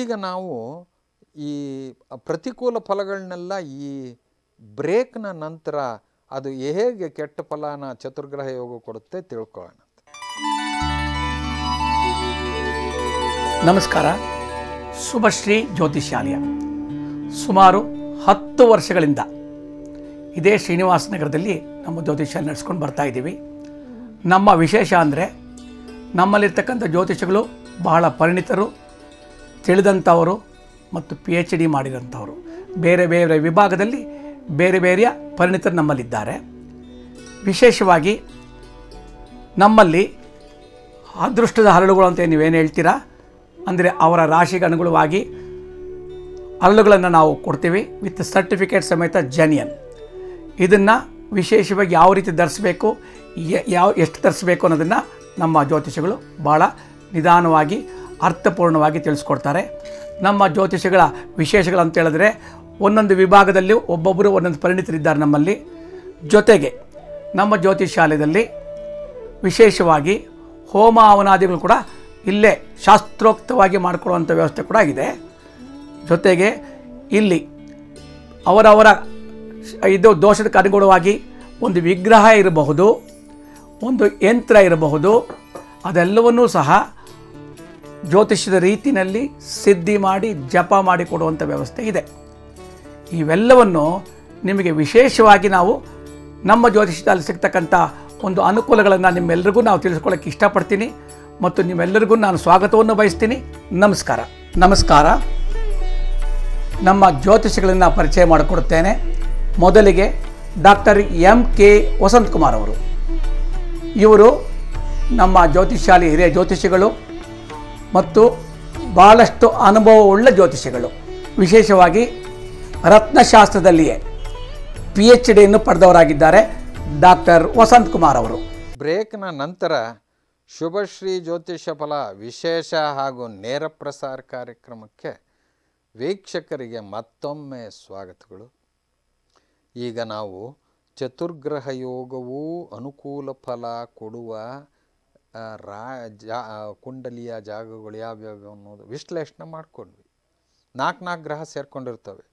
ಈಗ ನಾವು ಈ ಪ್ರತಿಕೂಲ ಫಲಗಳನ್ನೆಲ್ಲ ಈ ಬ್ರೇಕ್ನ ನಂತರ ಅದು ಹೇಗೆ ಕೆಟ್ಟ ಫಲಾನ ಚತುರ್ಗ್ರಹ ಯೋಗ ಕೊಡುತ್ತೆ ತಿಳ್ಕೊಳ್ಳೋಣ ನಮಸ್ಕಾರ ಶುಭಶ್ರೀ ಜ್ಯೋತಿಷ್ಯಾಲಯ ಸುಮಾರು ಹತ್ತು ವರ್ಷಗಳಿಂದ ಇದೇ ಶ್ರೀನಿವಾಸ ನಗರದಲ್ಲಿ ನಮ್ಮ ಜ್ಯೋತಿಷ್ಯ ನಡೆಸ್ಕೊಂಡು ಬರ್ತಾ ಇದ್ದೀವಿ ನಮ್ಮ ವಿಶೇಷ ಅಂದರೆ ನಮ್ಮಲ್ಲಿರ್ತಕ್ಕಂಥ ಜ್ಯೋತಿಷಗಳು ಬಹಳ ಪರಿಣಿತರು ತಿಳಿದಂಥವರು ಮತ್ತು ಪಿ ಎಚ್ ಡಿ ಮಾಡಿದಂಥವರು ಬೇರೆ ಬೇರೆ ವಿಭಾಗದಲ್ಲಿ ಬೇರೆ ಬೇರೆಯ ಪರಿಣಿತರು ನಮ್ಮಲ್ಲಿದ್ದಾರೆ ವಿಶೇಷವಾಗಿ ನಮ್ಮಲ್ಲಿ ಅದೃಷ್ಟದ ಹರಳುಗಳು ಅಂತ ನೀವೇನು ಹೇಳ್ತೀರಾ ಅಂದರೆ ಅವರ ರಾಶಿಗೆ ಅನುಗುಣವಾಗಿ ಹರಳುಗಳನ್ನು ನಾವು ಕೊಡ್ತೀವಿ ವಿತ್ ಸರ್ಟಿಫಿಕೇಟ್ ಸಮೇತ ಜನಿಯನ್ ಇದನ್ನು ವಿಶೇಷವಾಗಿ ಯಾವ ರೀತಿ ಧರಿಸ್ಬೇಕು ಯಾವ ಎಷ್ಟು ಧರಿಸ್ಬೇಕು ಅನ್ನೋದನ್ನು ನಮ್ಮ ಜ್ಯೋತಿಷಗಳು ಭಾಳ ನಿಧಾನವಾಗಿ ಅರ್ಥಪೂರ್ಣವಾಗಿ ತಿಳಿಸ್ಕೊಡ್ತಾರೆ ನಮ್ಮ ಜ್ಯೋತಿಷಗಳ ಹೇಳಿದ್ರೆ ಒಂದೊಂದು ವಿಭಾಗದಲ್ಲಿ ಒಬ್ಬೊಬ್ಬರು ಒಂದೊಂದು ಪರಿಣಿತರಿದ್ದಾರೆ ನಮ್ಮಲ್ಲಿ ಜೊತೆಗೆ ನಮ್ಮ ಜ್ಯೋತಿಷ್ ವಿಶೇಷವಾಗಿ ಹೋಮ ಅವನಾದಿಗಳು ಕೂಡ ಇಲ್ಲೇ ಶಾಸ್ತ್ರೋಕ್ತವಾಗಿ ಮಾಡಿಕೊಡುವಂಥ ವ್ಯವಸ್ಥೆ ಕೂಡ ಆಗಿದೆ ಜೊತೆಗೆ ಇಲ್ಲಿ ಅವರವರ ಇದು ದೋಷದ ಅನುಗುಣವಾಗಿ ಒಂದು ವಿಗ್ರಹ ಇರಬಹುದು ಒಂದು ಯಂತ್ರ ಇರಬಹುದು ಅದೆಲ್ಲವನ್ನೂ ಸಹ ಜ್ಯೋತಿಷ್ಯದ ರೀತಿಯಲ್ಲಿ ಸಿದ್ಧಿ ಮಾಡಿ ಜಪ ಮಾಡಿಕೊಡುವಂಥ ವ್ಯವಸ್ಥೆ ಇದೆ ಇವೆಲ್ಲವನ್ನು ನಿಮಗೆ ವಿಶೇಷವಾಗಿ ನಾವು ನಮ್ಮ ಜ್ಯೋತಿಷ್ಯದಲ್ಲಿ ಸಿಗ್ತಕ್ಕಂಥ ಒಂದು ಅನುಕೂಲಗಳನ್ನು ನಿಮ್ಮೆಲ್ಲರಿಗೂ ನಾವು ತಿಳಿಸ್ಕೊಳ್ಳೋಕೆ ಇಷ್ಟಪಡ್ತೀನಿ ಮತ್ತು ನಿಮ್ಮೆಲ್ಲರಿಗೂ ನಾನು ಸ್ವಾಗತವನ್ನು ಬಯಸ್ತೀನಿ ನಮಸ್ಕಾರ ನಮಸ್ಕಾರ ನಮ್ಮ ಜ್ಯೋತಿಷಗಳನ್ನು ಪರಿಚಯ ಮಾಡಿಕೊಡುತ್ತೇನೆ ಮೊದಲಿಗೆ doctor M K Vasanth Kumar ಅವರು ಇವರು ನಮ್ಮ ಜ್ಯೋತಿಷಾಲಿ ಹಿರಿಯ ಜ್ಯೋತಿಷಿಗಳು ಮತ್ತು ಭಾಳಷ್ಟು ಅನುಭವವುಳ್ಳ ಜ್ಯೋತಿಷಿಗಳು ವಿಶೇಷವಾಗಿ ರತ್ನಶಾಸ್ತ್ರದಲ್ಲಿಯೇ ಪಿ ಎಚ್ ಡಿಯನ್ನು ಪಡೆದವರಾಗಿದ್ದಾರೆ ಡಾಕ್ಟರ್ ವಸಂತ್ ಕುಮಾರ್ ಅವರು ಬ್ರೇಕ್ನ ನಂತರ ಶುಭಶ್ರೀ ಜ್ಯೋತಿಷ ಫಲ ವಿಶೇಷ ಹಾಗೂ ನೇರ ಪ್ರಸಾರ ಕಾರ್ಯಕ್ರಮಕ್ಕೆ ವೀಕ್ಷಕರಿಗೆ ಮತ್ತೊಮ್ಮೆ ಸ್ವಾಗತಗಳು ಈಗ ನಾವು ಚತುರ್ಗ್ರಹ ಯೋಗವು ಅನುಕೂಲ ಫಲ ಕೊಡುವ ರಾ ಜಾ ಕುಂಡಲಿಯ ಜಾಗಗಳು ಯಾವ್ಯಾವ ಅನ್ನೋದು ವಿಶ್ಲೇಷಣೆ ಮಾಡಿಕೊಂಡ್ವಿ ನಾಲ್ಕು ನಾಲ್ಕು ಗ್ರಹ ಸೇರಿಕೊಂಡಿರ್ತವೆ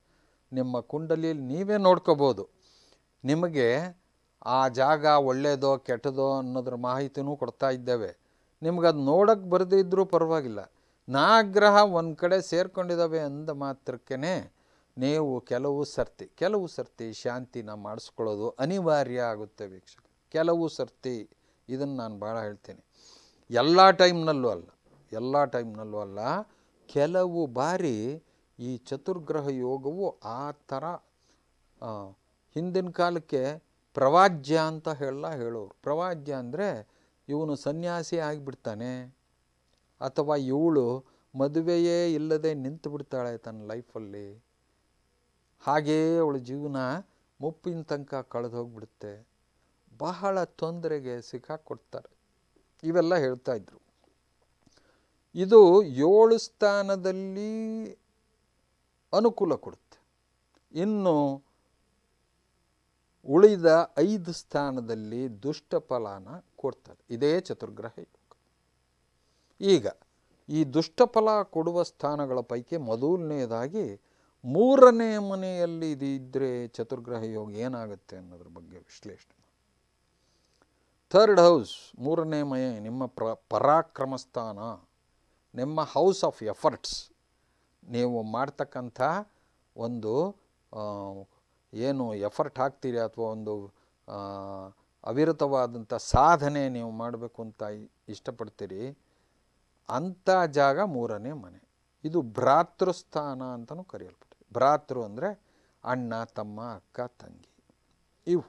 ನಿಮ್ಮ ಕುಂಡಲಿಯಲ್ಲಿ ನೀವೇ ನೋಡ್ಕೋಬೋದು ನಿಮಗೆ ಆ ಜಾಗ ಒಳ್ಳೆಯದೋ ಕೆಟ್ಟದೋ ಅನ್ನೋದ್ರ ಮಾಹಿತಿನೂ ಕೊಡ್ತಾ ಇದ್ದೇವೆ ನಿಮ್ಗೆ ಅದು ನೋಡೋಕ್ಕೆ ಇದ್ದರೂ ಪರವಾಗಿಲ್ಲ ನಾಗ್ರಹ ಒಂದು ಕಡೆ ಸೇರ್ಕೊಂಡಿದ್ದಾವೆ ಅಂದ ಮಾತ್ರಕ್ಕೇ ನೀವು ಕೆಲವು ಸರ್ತಿ ಕೆಲವು ಸರ್ತಿ ಶಾಂತಿನ ಮಾಡಿಸ್ಕೊಳ್ಳೋದು ಅನಿವಾರ್ಯ ಆಗುತ್ತೆ ವೀಕ್ಷಕ ಕೆಲವು ಸರ್ತಿ ಇದನ್ನು ನಾನು ಭಾಳ ಹೇಳ್ತೀನಿ ಎಲ್ಲ ಟೈಮ್ನಲ್ಲೂ ಅಲ್ಲ ಎಲ್ಲ ಟೈಮ್ನಲ್ಲೂ ಅಲ್ಲ ಕೆಲವು ಬಾರಿ ಈ ಚತುರ್ಗ್ರಹ ಯೋಗವು ಆ ಥರ ಹಿಂದಿನ ಕಾಲಕ್ಕೆ ಪ್ರವಾಜ್ಯ ಅಂತ ಹೇಳ ಹೇಳೋರು ಪ್ರವಾಜ್ಯ ಅಂದರೆ ಇವನು ಸನ್ಯಾಸಿ ಆಗಿಬಿಡ್ತಾನೆ ಅಥವಾ ಇವಳು ಮದುವೆಯೇ ಇಲ್ಲದೆ ನಿಂತು ಬಿಡ್ತಾಳೆ ತನ್ನ ಲೈಫಲ್ಲಿ ಹಾಗೆಯೇ ಅವಳ ಜೀವನ ಮುಪ್ಪಿನ ತನಕ ಕಳೆದು ಹೋಗ್ಬಿಡುತ್ತೆ ಬಹಳ ತೊಂದರೆಗೆ ಸಿಕ್ಕಾಕೊಡ್ತಾರೆ ಇವೆಲ್ಲ ಹೇಳ್ತಾಯಿದ್ರು ಇದು ಏಳು ಸ್ಥಾನದಲ್ಲಿ ಅನುಕೂಲ ಕೊಡುತ್ತೆ ಇನ್ನು ಉಳಿದ ಐದು ಸ್ಥಾನದಲ್ಲಿ ದುಷ್ಟ ಫಲಾನ ಕೊಡ್ತಾರೆ ಇದೇ ಚತುರ್ಗ್ರಹ ಯೋಗ ಈಗ ಈ ದುಷ್ಟಫಲ ಕೊಡುವ ಸ್ಥಾನಗಳ ಪೈಕಿ ಮೊದಲನೆಯದಾಗಿ ಮೂರನೇ ಮನೆಯಲ್ಲಿ ಇದು ಚತುರ್ಗ್ರಹ ಯೋಗ ಏನಾಗುತ್ತೆ ಅನ್ನೋದ್ರ ಬಗ್ಗೆ ವಿಶ್ಲೇಷಣೆ ಥರ್ಡ್ ಹೌಸ್ ಮೂರನೇ ಮನೆ ನಿಮ್ಮ ಪ್ರ ಪರಾಕ್ರಮ ಸ್ಥಾನ ನಿಮ್ಮ ಹೌಸ್ ಆಫ್ ಎಫರ್ಟ್ಸ್ ನೀವು ಮಾಡ್ತಕ್ಕಂಥ ಒಂದು ಏನು ಎಫರ್ಟ್ ಹಾಕ್ತೀರಿ ಅಥವಾ ಒಂದು ಅವಿರತವಾದಂಥ ಸಾಧನೆ ನೀವು ಮಾಡಬೇಕು ಅಂತ ಇಷ್ಟಪಡ್ತೀರಿ ಅಂಥ ಜಾಗ ಮೂರನೇ ಮನೆ ಇದು ಭ್ರಾತೃಸ್ಥಾನ ಅಂತಲೂ ಕರೆಯಲ್ಪಡ್ತೀವಿ ಭ್ರಾತೃ ಅಂದರೆ ಅಣ್ಣ ತಮ್ಮ ಅಕ್ಕ ತಂಗಿ ಇವು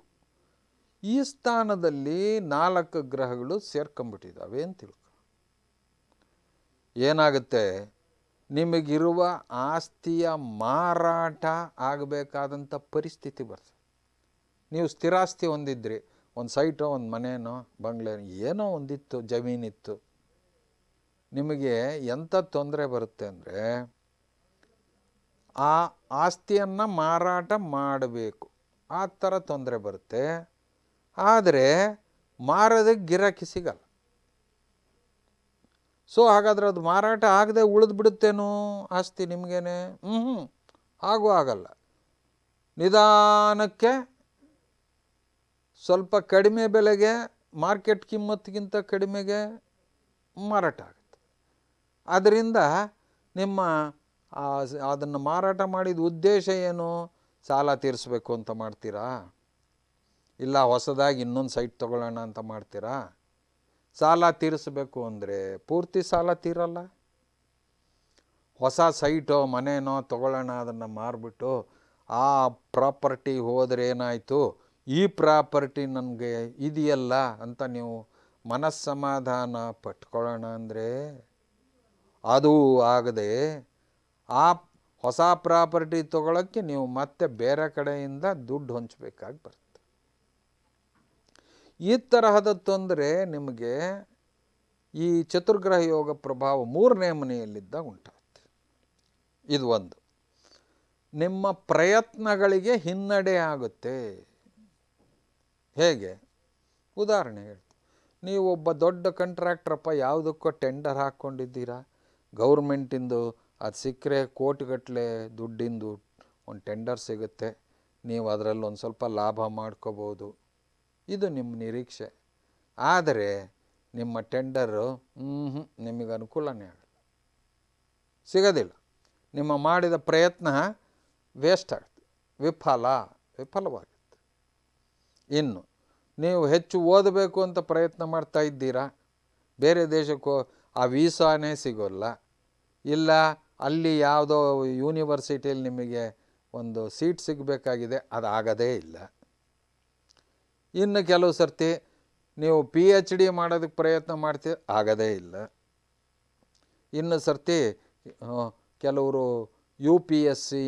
ಈ ಸ್ಥಾನದಲ್ಲಿ ನಾಲ್ಕು ಗ್ರಹಗಳು ಸೇರ್ಕೊಂಬಿಟ್ಟಿದ್ದಾವೆ ಅಂತ ತಿಳ್ಕೊ ಏನಾಗುತ್ತೆ ನಿಮಗಿರುವ ಆಸ್ತಿಯ ಮಾರಾಟ ಆಗಬೇಕಾದಂಥ ಪರಿಸ್ಥಿತಿ ಬರ್ತದೆ ನೀವು ಸ್ಥಿರಾಸ್ತಿ ಹೊಂದಿದ್ರಿ ಒಂದು ಸೈಟೋ ಒಂದು ಮನೇನೋ ಬಂಗ್ಲೆ ಏನೋ ಒಂದಿತ್ತು ಜಮೀನಿತ್ತು ನಿಮಗೆ ಎಂಥ ತೊಂದರೆ ಬರುತ್ತೆ ಅಂದರೆ ಆ ಆಸ್ತಿಯನ್ನು ಮಾರಾಟ ಮಾಡಬೇಕು ಆ ಥರ ತೊಂದರೆ ಬರುತ್ತೆ ಆದರೆ ಮಾರೋದಕ್ಕೆ ಗಿರಾಕಿ ಸಿಗಲ್ಲ ಸೊ ಹಾಗಾದರೆ ಅದು ಮಾರಾಟ ಆಗದೆ ಉಳಿದ್ಬಿಡುತ್ತೇನೋ ಆಸ್ತಿ ನಿಮಗೇನೆ ಹ್ಞೂ ಆಗೋ ಆಗಲ್ಲ ನಿಧಾನಕ್ಕೆ ಸ್ವಲ್ಪ ಕಡಿಮೆ ಬೆಲೆಗೆ ಮಾರ್ಕೆಟ್ ಕಿಮ್ಮತ್ತಿಗಿಂತ ಕಡಿಮೆಗೆ ಮಾರಾಟ ಆಗುತ್ತೆ ಅದರಿಂದ ನಿಮ್ಮ ಅದನ್ನು ಮಾರಾಟ ಮಾಡಿದ ಉದ್ದೇಶ ಏನು ಸಾಲ ತೀರಿಸಬೇಕು ಅಂತ ಮಾಡ್ತೀರಾ ಇಲ್ಲ ಹೊಸದಾಗಿ ಇನ್ನೊಂದು ಸೈಟ್ ತೊಗೊಳ್ಳೋಣ ಅಂತ ಮಾಡ್ತೀರಾ ಸಾಲ ತೀರಿಸಬೇಕು ಅಂದರೆ ಪೂರ್ತಿ ಸಾಲ ತೀರಲ್ಲ ಹೊಸ ಸೈಟೋ ಮನೇನೋ ತಗೊಳ್ಳೋಣ ಅದನ್ನು ಮಾರಿಬಿಟ್ಟು ಆ ಪ್ರಾಪರ್ಟಿ ಹೋದರೆ ಏನಾಯಿತು ಈ ಪ್ರಾಪರ್ಟಿ ನನಗೆ ಇದೆಯಲ್ಲ ಅಂತ ನೀವು ಮನಸ್ಸಮಾಧಾನ ಪಟ್ಕೊಳ್ಳೋಣ ಅಂದರೆ ಅದು ಆಗದೆ ಆ ಹೊಸ ಪ್ರಾಪರ್ಟಿ ತೊಗೊಳಕ್ಕೆ ನೀವು ಮತ್ತೆ ಬೇರೆ ಕಡೆಯಿಂದ ದುಡ್ಡು ಹೊಂಚಬೇಕಾಗಿ ಬರ್ತದೆ ಈ ತರಹದ ತೊಂದರೆ ನಿಮಗೆ ಈ ಚತುರ್ಗ್ರಹ ಯೋಗ ಪ್ರಭಾವ ಮೂರನೇ ಮನೆಯಲ್ಲಿದ್ದಾಗ ಉಂಟಾಗುತ್ತೆ ಇದು ಒಂದು ನಿಮ್ಮ ಪ್ರಯತ್ನಗಳಿಗೆ ಹಿನ್ನಡೆ ಆಗುತ್ತೆ ಹೇಗೆ ಉದಾಹರಣೆ ಹೇಳ್ತೀನಿ ನೀವು ಒಬ್ಬ ದೊಡ್ಡ ಕಂಟ್ರಾಕ್ಟ್ರಪ್ಪ ಯಾವುದಕ್ಕೋ ಟೆಂಡರ್ ಹಾಕ್ಕೊಂಡಿದ್ದೀರಾ ಗೌರ್ಮೆಂಟಿಂದು ಅದು ಸಿಕ್ಕರೆ ಕೋಟಿಗಟ್ಟಲೆ ದುಡ್ಡಿಂದು ಒಂದು ಟೆಂಡರ್ ಸಿಗುತ್ತೆ ನೀವು ಅದರಲ್ಲಿ ಸ್ವಲ್ಪ ಲಾಭ ಮಾಡ್ಕೋಬೋದು ಇದು ನಿಮ್ಮ ನಿರೀಕ್ಷೆ ಆದರೆ ನಿಮ್ಮ ಟೆಂಡರು ಹ್ಞೂ ನಿಮಗೆ ಅನುಕೂಲನೇ ಆಗಲ್ಲ ಸಿಗೋದಿಲ್ಲ ನಿಮ್ಮ ಮಾಡಿದ ಪ್ರಯತ್ನ ವೇಸ್ಟ್ ಆಗುತ್ತೆ ವಿಫಲ ವಿಫಲವಾಗುತ್ತೆ ಇನ್ನು ನೀವು ಹೆಚ್ಚು ಓದಬೇಕು ಅಂತ ಪ್ರಯತ್ನ ಮಾಡ್ತಾ ಇದ್ದೀರಾ ಬೇರೆ ದೇಶಕ್ಕೂ ಆ ವೀಸಾನೇ ಸಿಗೋಲ್ಲ ಇಲ್ಲ ಅಲ್ಲಿ ಯಾವುದೋ ಯೂನಿವರ್ಸಿಟಿಯಲ್ಲಿ ನಿಮಗೆ ಒಂದು ಸೀಟ್ ಸಿಗಬೇಕಾಗಿದೆ ಅದು ಆಗೋದೇ ಇಲ್ಲ ಇನ್ನು ಕೆಲವು ಸರ್ತಿ ನೀವು ಪಿ ಎಚ್ ಡಿ ಮಾಡೋದಕ್ಕೆ ಪ್ರಯತ್ನ ಮಾಡ್ತೀವಿ ಆಗೋದೇ ಇಲ್ಲ ಇನ್ನು ಸರ್ತಿ ಕೆಲವರು ಯು ಪಿ ಎಸ್ ಸಿ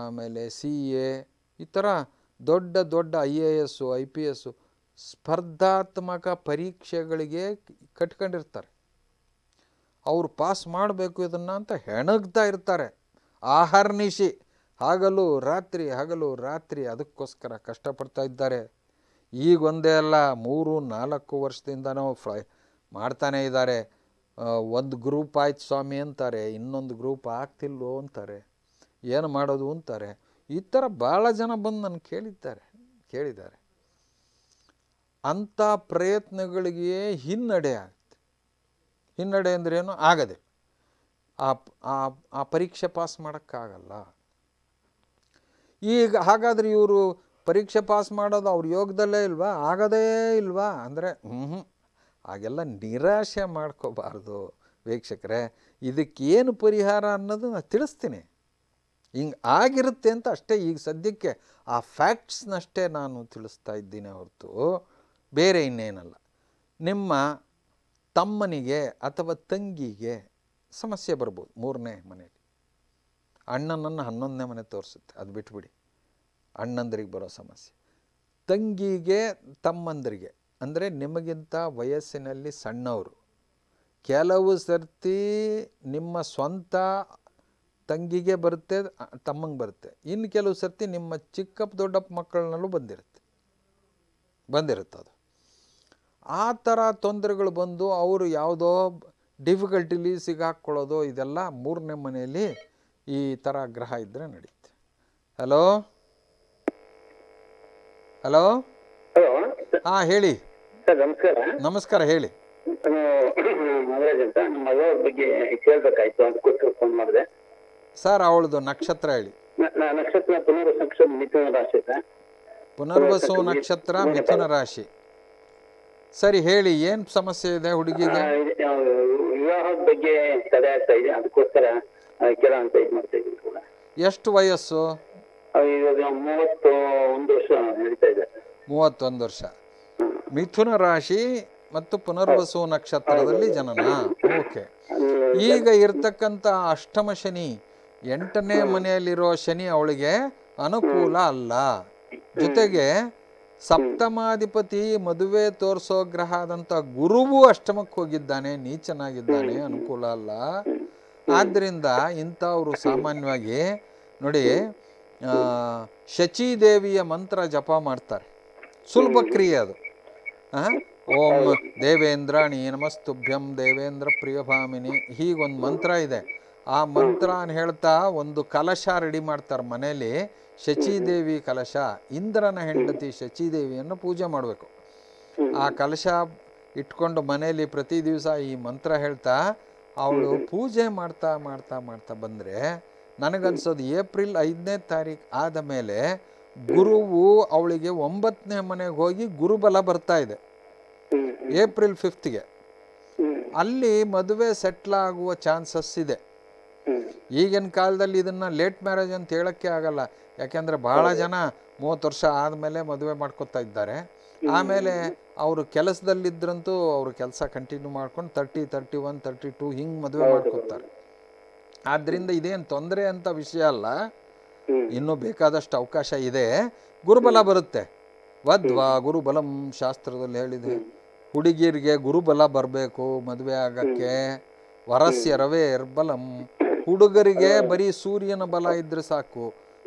ಆಮೇಲೆ ಸಿ ಎ ಈ ಥರ ದೊಡ್ಡ ದೊಡ್ಡ I A S I P S ಸ್ಪರ್ಧಾತ್ಮಕ ಪರೀಕ್ಷೆಗಳಿಗೆ ಕಟ್ಕೊಂಡಿರ್ತಾರೆ ಅವರು ಪಾಸ್ ಮಾಡಬೇಕು ಇದನ್ನು ಅಂತ ಹೆಣಗ್ತಾ ಇರ್ತಾರೆ ನಿಶಿ ಹಗಲು ರಾತ್ರಿ ಹಗಲು ರಾತ್ರಿ ಅದಕ್ಕೋಸ್ಕರ ಕಷ್ಟಪಡ್ತಾ ಇದ್ದಾರೆ ಈಗ ಒಂದೇ ಅಲ್ಲ ಮೂರು ನಾಲ್ಕು ವರ್ಷದಿಂದನೂ ಫ್ರೈ ಮಾಡ್ತಾನೇ ಇದ್ದಾರೆ ಒಂದು ಗ್ರೂಪ್ ಆಯ್ತು ಸ್ವಾಮಿ ಅಂತಾರೆ ಇನ್ನೊಂದು ಗ್ರೂಪ್ ಆಗ್ತಿಲ್ವೋ ಅಂತಾರೆ ಏನು ಮಾಡೋದು ಅಂತಾರೆ ಈ ಥರ ಭಾಳ ಜನ ಬಂದು ನನ್ನ ಕೇಳಿದ್ದಾರೆ ಕೇಳಿದ್ದಾರೆ ಅಂಥ ಪ್ರಯತ್ನಗಳಿಗೆ ಹಿನ್ನಡೆ ಆಗುತ್ತೆ ಹಿನ್ನಡೆ ಅಂದ್ರೇನು ಆಗದೆ ಆ ಪರೀಕ್ಷೆ ಪಾಸ್ ಮಾಡೋಕ್ಕಾಗಲ್ಲ ಈಗ ಹಾಗಾದರೆ ಇವರು ಪರೀಕ್ಷೆ ಪಾಸ್ ಮಾಡೋದು ಅವ್ರ ಯೋಗದಲ್ಲೇ ಇಲ್ವಾ ಆಗೋದೇ ಇಲ್ವಾ ಅಂದರೆ ಹ್ಞೂ ಹಾಗೆಲ್ಲ ನಿರಾಶೆ ಮಾಡ್ಕೋಬಾರ್ದು ವೀಕ್ಷಕರೇ ಇದಕ್ಕೇನು ಪರಿಹಾರ ಅನ್ನೋದು ನಾನು ತಿಳಿಸ್ತೀನಿ ಹಿಂಗೆ ಆಗಿರುತ್ತೆ ಅಂತ ಅಷ್ಟೇ ಈಗ ಸದ್ಯಕ್ಕೆ ಆ ಫ್ಯಾಕ್ಟ್ಸ್ನಷ್ಟೇ ನಾನು ತಿಳಿಸ್ತಾ ಇದ್ದೀನಿ ಹೊರತು ಬೇರೆ ಇನ್ನೇನಲ್ಲ ನಿಮ್ಮ ತಮ್ಮನಿಗೆ ಅಥವಾ ತಂಗಿಗೆ ಸಮಸ್ಯೆ ಬರ್ಬೋದು ಮೂರನೇ ಮನೆಯಲ್ಲಿ ಅಣ್ಣನನ್ನು ಹನ್ನೊಂದನೇ ಮನೆ ತೋರಿಸುತ್ತೆ ಅದು ಬಿಟ್ಬಿಡಿ ಅಣ್ಣಂದ್ರಿಗೆ ಬರೋ ಸಮಸ್ಯೆ ತಂಗಿಗೆ ತಮ್ಮಂದರಿಗೆ ಅಂದರೆ ನಿಮಗಿಂತ ವಯಸ್ಸಿನಲ್ಲಿ ಸಣ್ಣವರು ಕೆಲವು ಸರ್ತಿ ನಿಮ್ಮ ಸ್ವಂತ ತಂಗಿಗೆ ಬರುತ್ತೆ ತಮ್ಮಂಗೆ ಬರುತ್ತೆ ಇನ್ನು ಕೆಲವು ಸರ್ತಿ ನಿಮ್ಮ ಚಿಕ್ಕಪ್ಪ ದೊಡ್ಡಪ್ಪ ಮಕ್ಕಳನ್ನಲ್ಲೂ ಬಂದಿರುತ್ತೆ ಬಂದಿರುತ್ತೆ ಅದು ಆ ಥರ ತೊಂದರೆಗಳು ಬಂದು ಅವರು ಯಾವುದೋ ಡಿಫಿಕಲ್ಟಿಲಿ ಸಿಗಾಕ್ಕೊಳ್ಳೋದು ಇದೆಲ್ಲ ಮೂರನೇ ಮನೆಯಲ್ಲಿ ಈ ಥರ ಗ್ರಹ ಇದ್ದರೆ ನಡೆಯುತ್ತೆ ಹಲೋ ಹಲೋ ಹಲೋ ಹಾ ಹೇಳಿ ಸರ್ ನಮಸ್ಕಾರ ನಮಸ್ಕಾರ ಹೇಳಿ ನಾಗರಾಜ್ ಅಂತ ನಮ್ಮ ಮಗಳವ್ರ ಬಗ್ಗೆ ಕೇಳ್ಬೇಕಾಯ್ತು ಅಂತ ಗೊತ್ತು ಫೋನ್ ಮಾಡಿದೆ ಸರ್ ಅವಳದು ನಕ್ಷತ್ರ ಹೇಳಿ ನಾ ನಕ್ಷತ್ರ ಪುನರ್ವಸ ನಕ್ಷತ್ರ ಮಿಥುನ ರಾಶಿ ಸರ್ ಪುನರ್ವಸು ನಕ್ಷತ್ರ ಮಿಥುನ ರಾಶಿ ಸರಿ ಹೇಳಿ ಏನ್ ಸಮಸ್ಯೆ ಇದೆ ಹುಡುಗಿಗೆ ಆ, ಬಗ್ಗೆ ತಡೆ ಆಗ್ತಾ ಇದೆ ಅದಕ್ಕೋಸ್ಕರ ಆ, ಕೇಳೋ ಅಂತ ಇದು ಮಾಡ್ತಾ ಇದ್ದೀನಿ ಕೂಡ ಎಷ್ಟು ವಯಸ್ಸು ಮೂವತ್ತೊಂದು ವರ್ಷ ಮಿಥುನ ರಾಶಿ ಮತ್ತು ಪುನರ್ವಸು ನಕ್ಷತ್ರದಲ್ಲಿ ಜನನ ಓಕೆ ಈಗ ಇರ್ತಕ್ಕಂಥ ಅಷ್ಟಮ ಶನಿ ಎಂಟನೇ ಮನೆಯಲ್ಲಿರೋ ಶನಿ ಅವಳಿಗೆ ಅನುಕೂಲ ಅಲ್ಲ ಜೊತೆಗೆ ಸಪ್ತಮಾಧಿಪತಿ ಮದುವೆ ತೋರಿಸೋ ಗ್ರಹ ಆದಂಥ ಗುರುವು ಅಷ್ಟಮಕ್ಕೆ ಹೋಗಿದ್ದಾನೆ ನೀಚನಾಗಿದ್ದಾನೆ ಅನುಕೂಲ ಅಲ್ಲ ಆದ್ರಿಂದ ಇಂಥವರು ಸಾಮಾನ್ಯವಾಗಿ ನೋಡಿ ಶಚಿದೇವಿಯ ಮಂತ್ರ ಜಪ ಮಾಡ್ತಾರೆ ಸುಲಭ ಕ್ರಿಯೆ ಅದು ಓಂ ದೇವೇಂದ್ರ ನೀ ನಮಸ್ತುಭ್ಯಂ ದೇವೇಂದ್ರ ಪ್ರಿಯಭಾಮಿನಿ ಹೀಗೊಂದು ಮಂತ್ರ ಇದೆ ಆ ಮಂತ್ರ ಹೇಳ್ತಾ ಒಂದು ಕಲಶ ರೆಡಿ ಮಾಡ್ತಾರೆ ಮನೇಲಿ ಶಚಿದೇವಿ ಕಲಶ ಇಂದ್ರನ ಹೆಂಡತಿ ಶಚಿದೇವಿಯನ್ನು ಪೂಜೆ ಮಾಡಬೇಕು ಆ ಕಲಶ ಇಟ್ಕೊಂಡು ಮನೆಯಲ್ಲಿ ಪ್ರತಿ ದಿವಸ ಈ ಮಂತ್ರ ಹೇಳ್ತಾ ಅವಳು ಪೂಜೆ ಮಾಡ್ತಾ ಮಾಡ್ತಾ ಮಾಡ್ತಾ ಬಂದರೆ ನನಗನ್ಸೋದು ಏಪ್ರಿಲ್ ಐದನೇ ತಾರೀಕು ಆದ ಮೇಲೆ ಗುರುವು ಅವಳಿಗೆ ಒಂಬತ್ತನೇ ಮನೆಗೆ ಹೋಗಿ ಗುರುಬಲ ಬರ್ತಾ ಇದೆ ಏಪ್ರಿಲ್ ಫಿಫ್ತ್ಗೆ ಅಲ್ಲಿ ಮದುವೆ ಸೆಟ್ಲ್ ಆಗುವ ಚಾನ್ಸಸ್ ಇದೆ ಈಗಿನ ಕಾಲದಲ್ಲಿ ಇದನ್ನ ಲೇಟ್ ಮ್ಯಾರೇಜ್ ಅಂತ ಹೇಳಕ್ಕೆ ಆಗಲ್ಲ ಯಾಕೆಂದ್ರೆ ಬಹಳ ಜನ ಮೂವತ್ತು ವರ್ಷ ಆದಮೇಲೆ ಮದುವೆ ಮಾಡ್ಕೊತಾ ಇದ್ದಾರೆ ಆಮೇಲೆ ಅವರು ಕೆಲಸದಲ್ಲಿದ್ರಂತೂ ಅವರು ಕೆಲಸ ಕಂಟಿನ್ಯೂ ಮಾಡ್ಕೊಂಡು thirty thirty one thirty two ಹಿಂಗೆ ಮದುವೆ ಮಾಡ್ಕೊತಾರೆ ಆದ್ರಿಂದ ಇದೇನು ತೊಂದರೆ ಅಂತ ವಿಷಯ ಅಲ್ಲ ಇನ್ನೂ ಬೇಕಾದಷ್ಟು ಅವಕಾಶ ಇದೆ ಗುರುಬಲ ಬರುತ್ತೆ ವದ್ವಾ ಗುರುಬಲಂ ಶಾಸ್ತ್ರದಲ್ಲಿ ಹೇಳಿದೆ ಹುಡುಗಿಯರಿಗೆ ಗುರುಬಲ ಬರಬೇಕು ಮದುವೆ ಆಗಕ್ಕೆ ವರಸ್ಯ ರವೇರ್ ಬಲಂ ಹುಡುಗರಿಗೆ ಬರೀ ಸೂರ್ಯನ ಬಲ ಇದ್ರೆ ಸಾಕು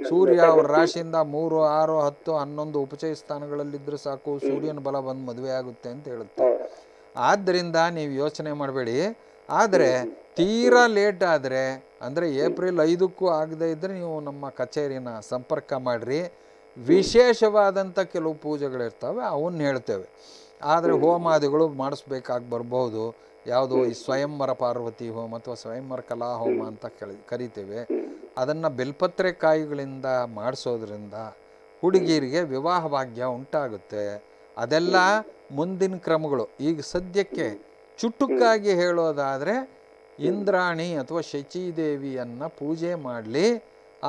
ಸೂರ್ಯ ಅವ್ರ ರಾಶಿಯಿಂದ ಮೂರು ಆರು ಹತ್ತು ಹನ್ನೊಂದು ಉಪಚಯ ಸ್ಥಾನಗಳಲ್ಲಿದ್ದರೆ ಸಾಕು ಸೂರ್ಯನ ಬಲ ಬಂದು ಮದುವೆ ಆಗುತ್ತೆ ಅಂತ ಹೇಳುತ್ತೆ ಆದ್ದರಿಂದ ನೀವು ಯೋಚನೆ ಮಾಡಬೇಡಿ ಆದರೆ ತೀರಾ ಲೇಟ್ ಆದರೆ ಅಂದರೆ ಏಪ್ರಿಲ್ ಐದಕ್ಕೂ ಆಗದೇ ಇದ್ದರೆ ನೀವು ನಮ್ಮ ಕಚೇರಿನ ಸಂಪರ್ಕ ಮಾಡಿರಿ ವಿಶೇಷವಾದಂಥ ಕೆಲವು ಪೂಜೆಗಳಿರ್ತವೆ ಅವನ್ನ ಹೇಳ್ತೇವೆ ಆದರೆ ಹೋಮಾದಿಗಳು ಮಾಡಿಸ್ಬೇಕಾಗಿ ಬರ್ಬೋದು ಯಾವುದು ಈ ಸ್ವಯಂವರ ಪಾರ್ವತಿ ಹೋಮ ಅಥವಾ ಸ್ವಯಂವರ ಕಲಾ ಹೋಮ ಅಂತ ಕಳಿ ಕರಿತೇವೆ ಅದನ್ನು ಬೆಲ್ಪತ್ರೆ ಕಾಯಿಗಳಿಂದ ಮಾಡಿಸೋದ್ರಿಂದ ಹುಡುಗಿಯರಿಗೆ ವಿವಾಹ ಭಾಗ್ಯ ಉಂಟಾಗುತ್ತೆ ಅದೆಲ್ಲ ಮುಂದಿನ ಕ್ರಮಗಳು ಈಗ ಸದ್ಯಕ್ಕೆ ಚುಟುಕ್ಕಾಗಿ ಹೇಳೋದಾದರೆ ಇಂದ್ರಾಣಿ ಅಥವಾ ಶಚಿದೇವಿಯನ್ನು ಪೂಜೆ ಮಾಡಲಿ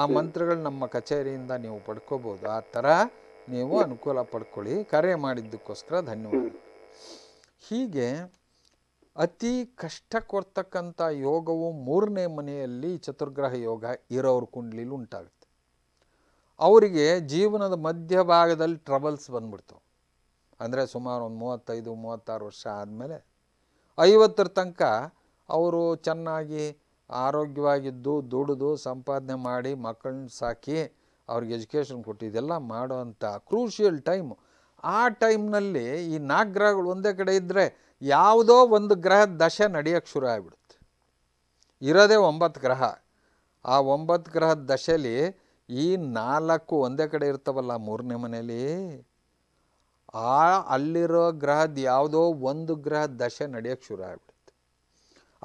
ಆ ಮಂತ್ರಗಳು ನಮ್ಮ ಕಚೇರಿಯಿಂದ ನೀವು ಪಡ್ಕೋಬೋದು ಆ ಥರ ನೀವು ಅನುಕೂಲ ಪಡ್ಕೊಳ್ಳಿ ಕರೆ ಮಾಡಿದ್ದಕ್ಕೋಸ್ಕರ ಧನ್ಯವಾದ ಹೀಗೆ ಅತಿ ಕಷ್ಟ ಕೊಡ್ತಕ್ಕಂಥ ಯೋಗವು ಮೂರನೇ ಮನೆಯಲ್ಲಿ ಚತುರ್ಗ್ರಹ ಯೋಗ ಇರೋರ ಕುಂಡ್ಲಿಲಿ ಉಂಟಾಗುತ್ತೆ ಅವರಿಗೆ ಜೀವನದ ಮಧ್ಯಭಾಗದಲ್ಲಿ ಟ್ರಬಲ್ಸ್ ಬಂದ್ಬಿಡ್ತು ಅಂದರೆ ಸುಮಾರು ಒಂದು ಮೂವತ್ತೈದು ಮೂವತ್ತಾರು ವರ್ಷ ಆದಮೇಲೆ ಐವತ್ತರ ತನಕ ಅವರು ಚೆನ್ನಾಗಿ ಆರೋಗ್ಯವಾಗಿದ್ದು ದುಡಿದು ಸಂಪಾದನೆ ಮಾಡಿ ಮಕ್ಕಳನ್ನ ಸಾಕಿ ಅವ್ರಿಗೆ ಎಜುಕೇಷನ್ ಕೊಟ್ಟು ಇದೆಲ್ಲ ಮಾಡೋವಂಥ ಕ್ರೂಷಿಯಲ್ ಟೈಮು ಆ ಟೈಮ್ನಲ್ಲಿ ಈ ನಾಲ್ಕು ಗ್ರಹಗಳು ಒಂದೇ ಕಡೆ ಇದ್ದರೆ ಯಾವುದೋ ಒಂದು ಗ್ರಹದ ದಶೆ ನಡೆಯೋಕ್ಕೆ ಶುರು ಆಗಿಬಿಡುತ್ತೆ ಇರೋದೇ ಒಂಬತ್ತು ಗ್ರಹ ಆ ಒಂಬತ್ತು ಗ್ರಹದ ದಶೆಯಲ್ಲಿ ಈ ನಾಲ್ಕು ಒಂದೇ ಕಡೆ ಇರ್ತವಲ್ಲ ಮೂರನೇ ಮನೆಯಲ್ಲಿ ಆ ಅಲ್ಲಿರೋ ಗ್ರಹದ ಯಾವುದೋ ಒಂದು ಗ್ರಹ ದಶೆ ನಡೆಯೋಕ್ಕೆ ಶುರು ಆಗ್ಬಿಡ್ತು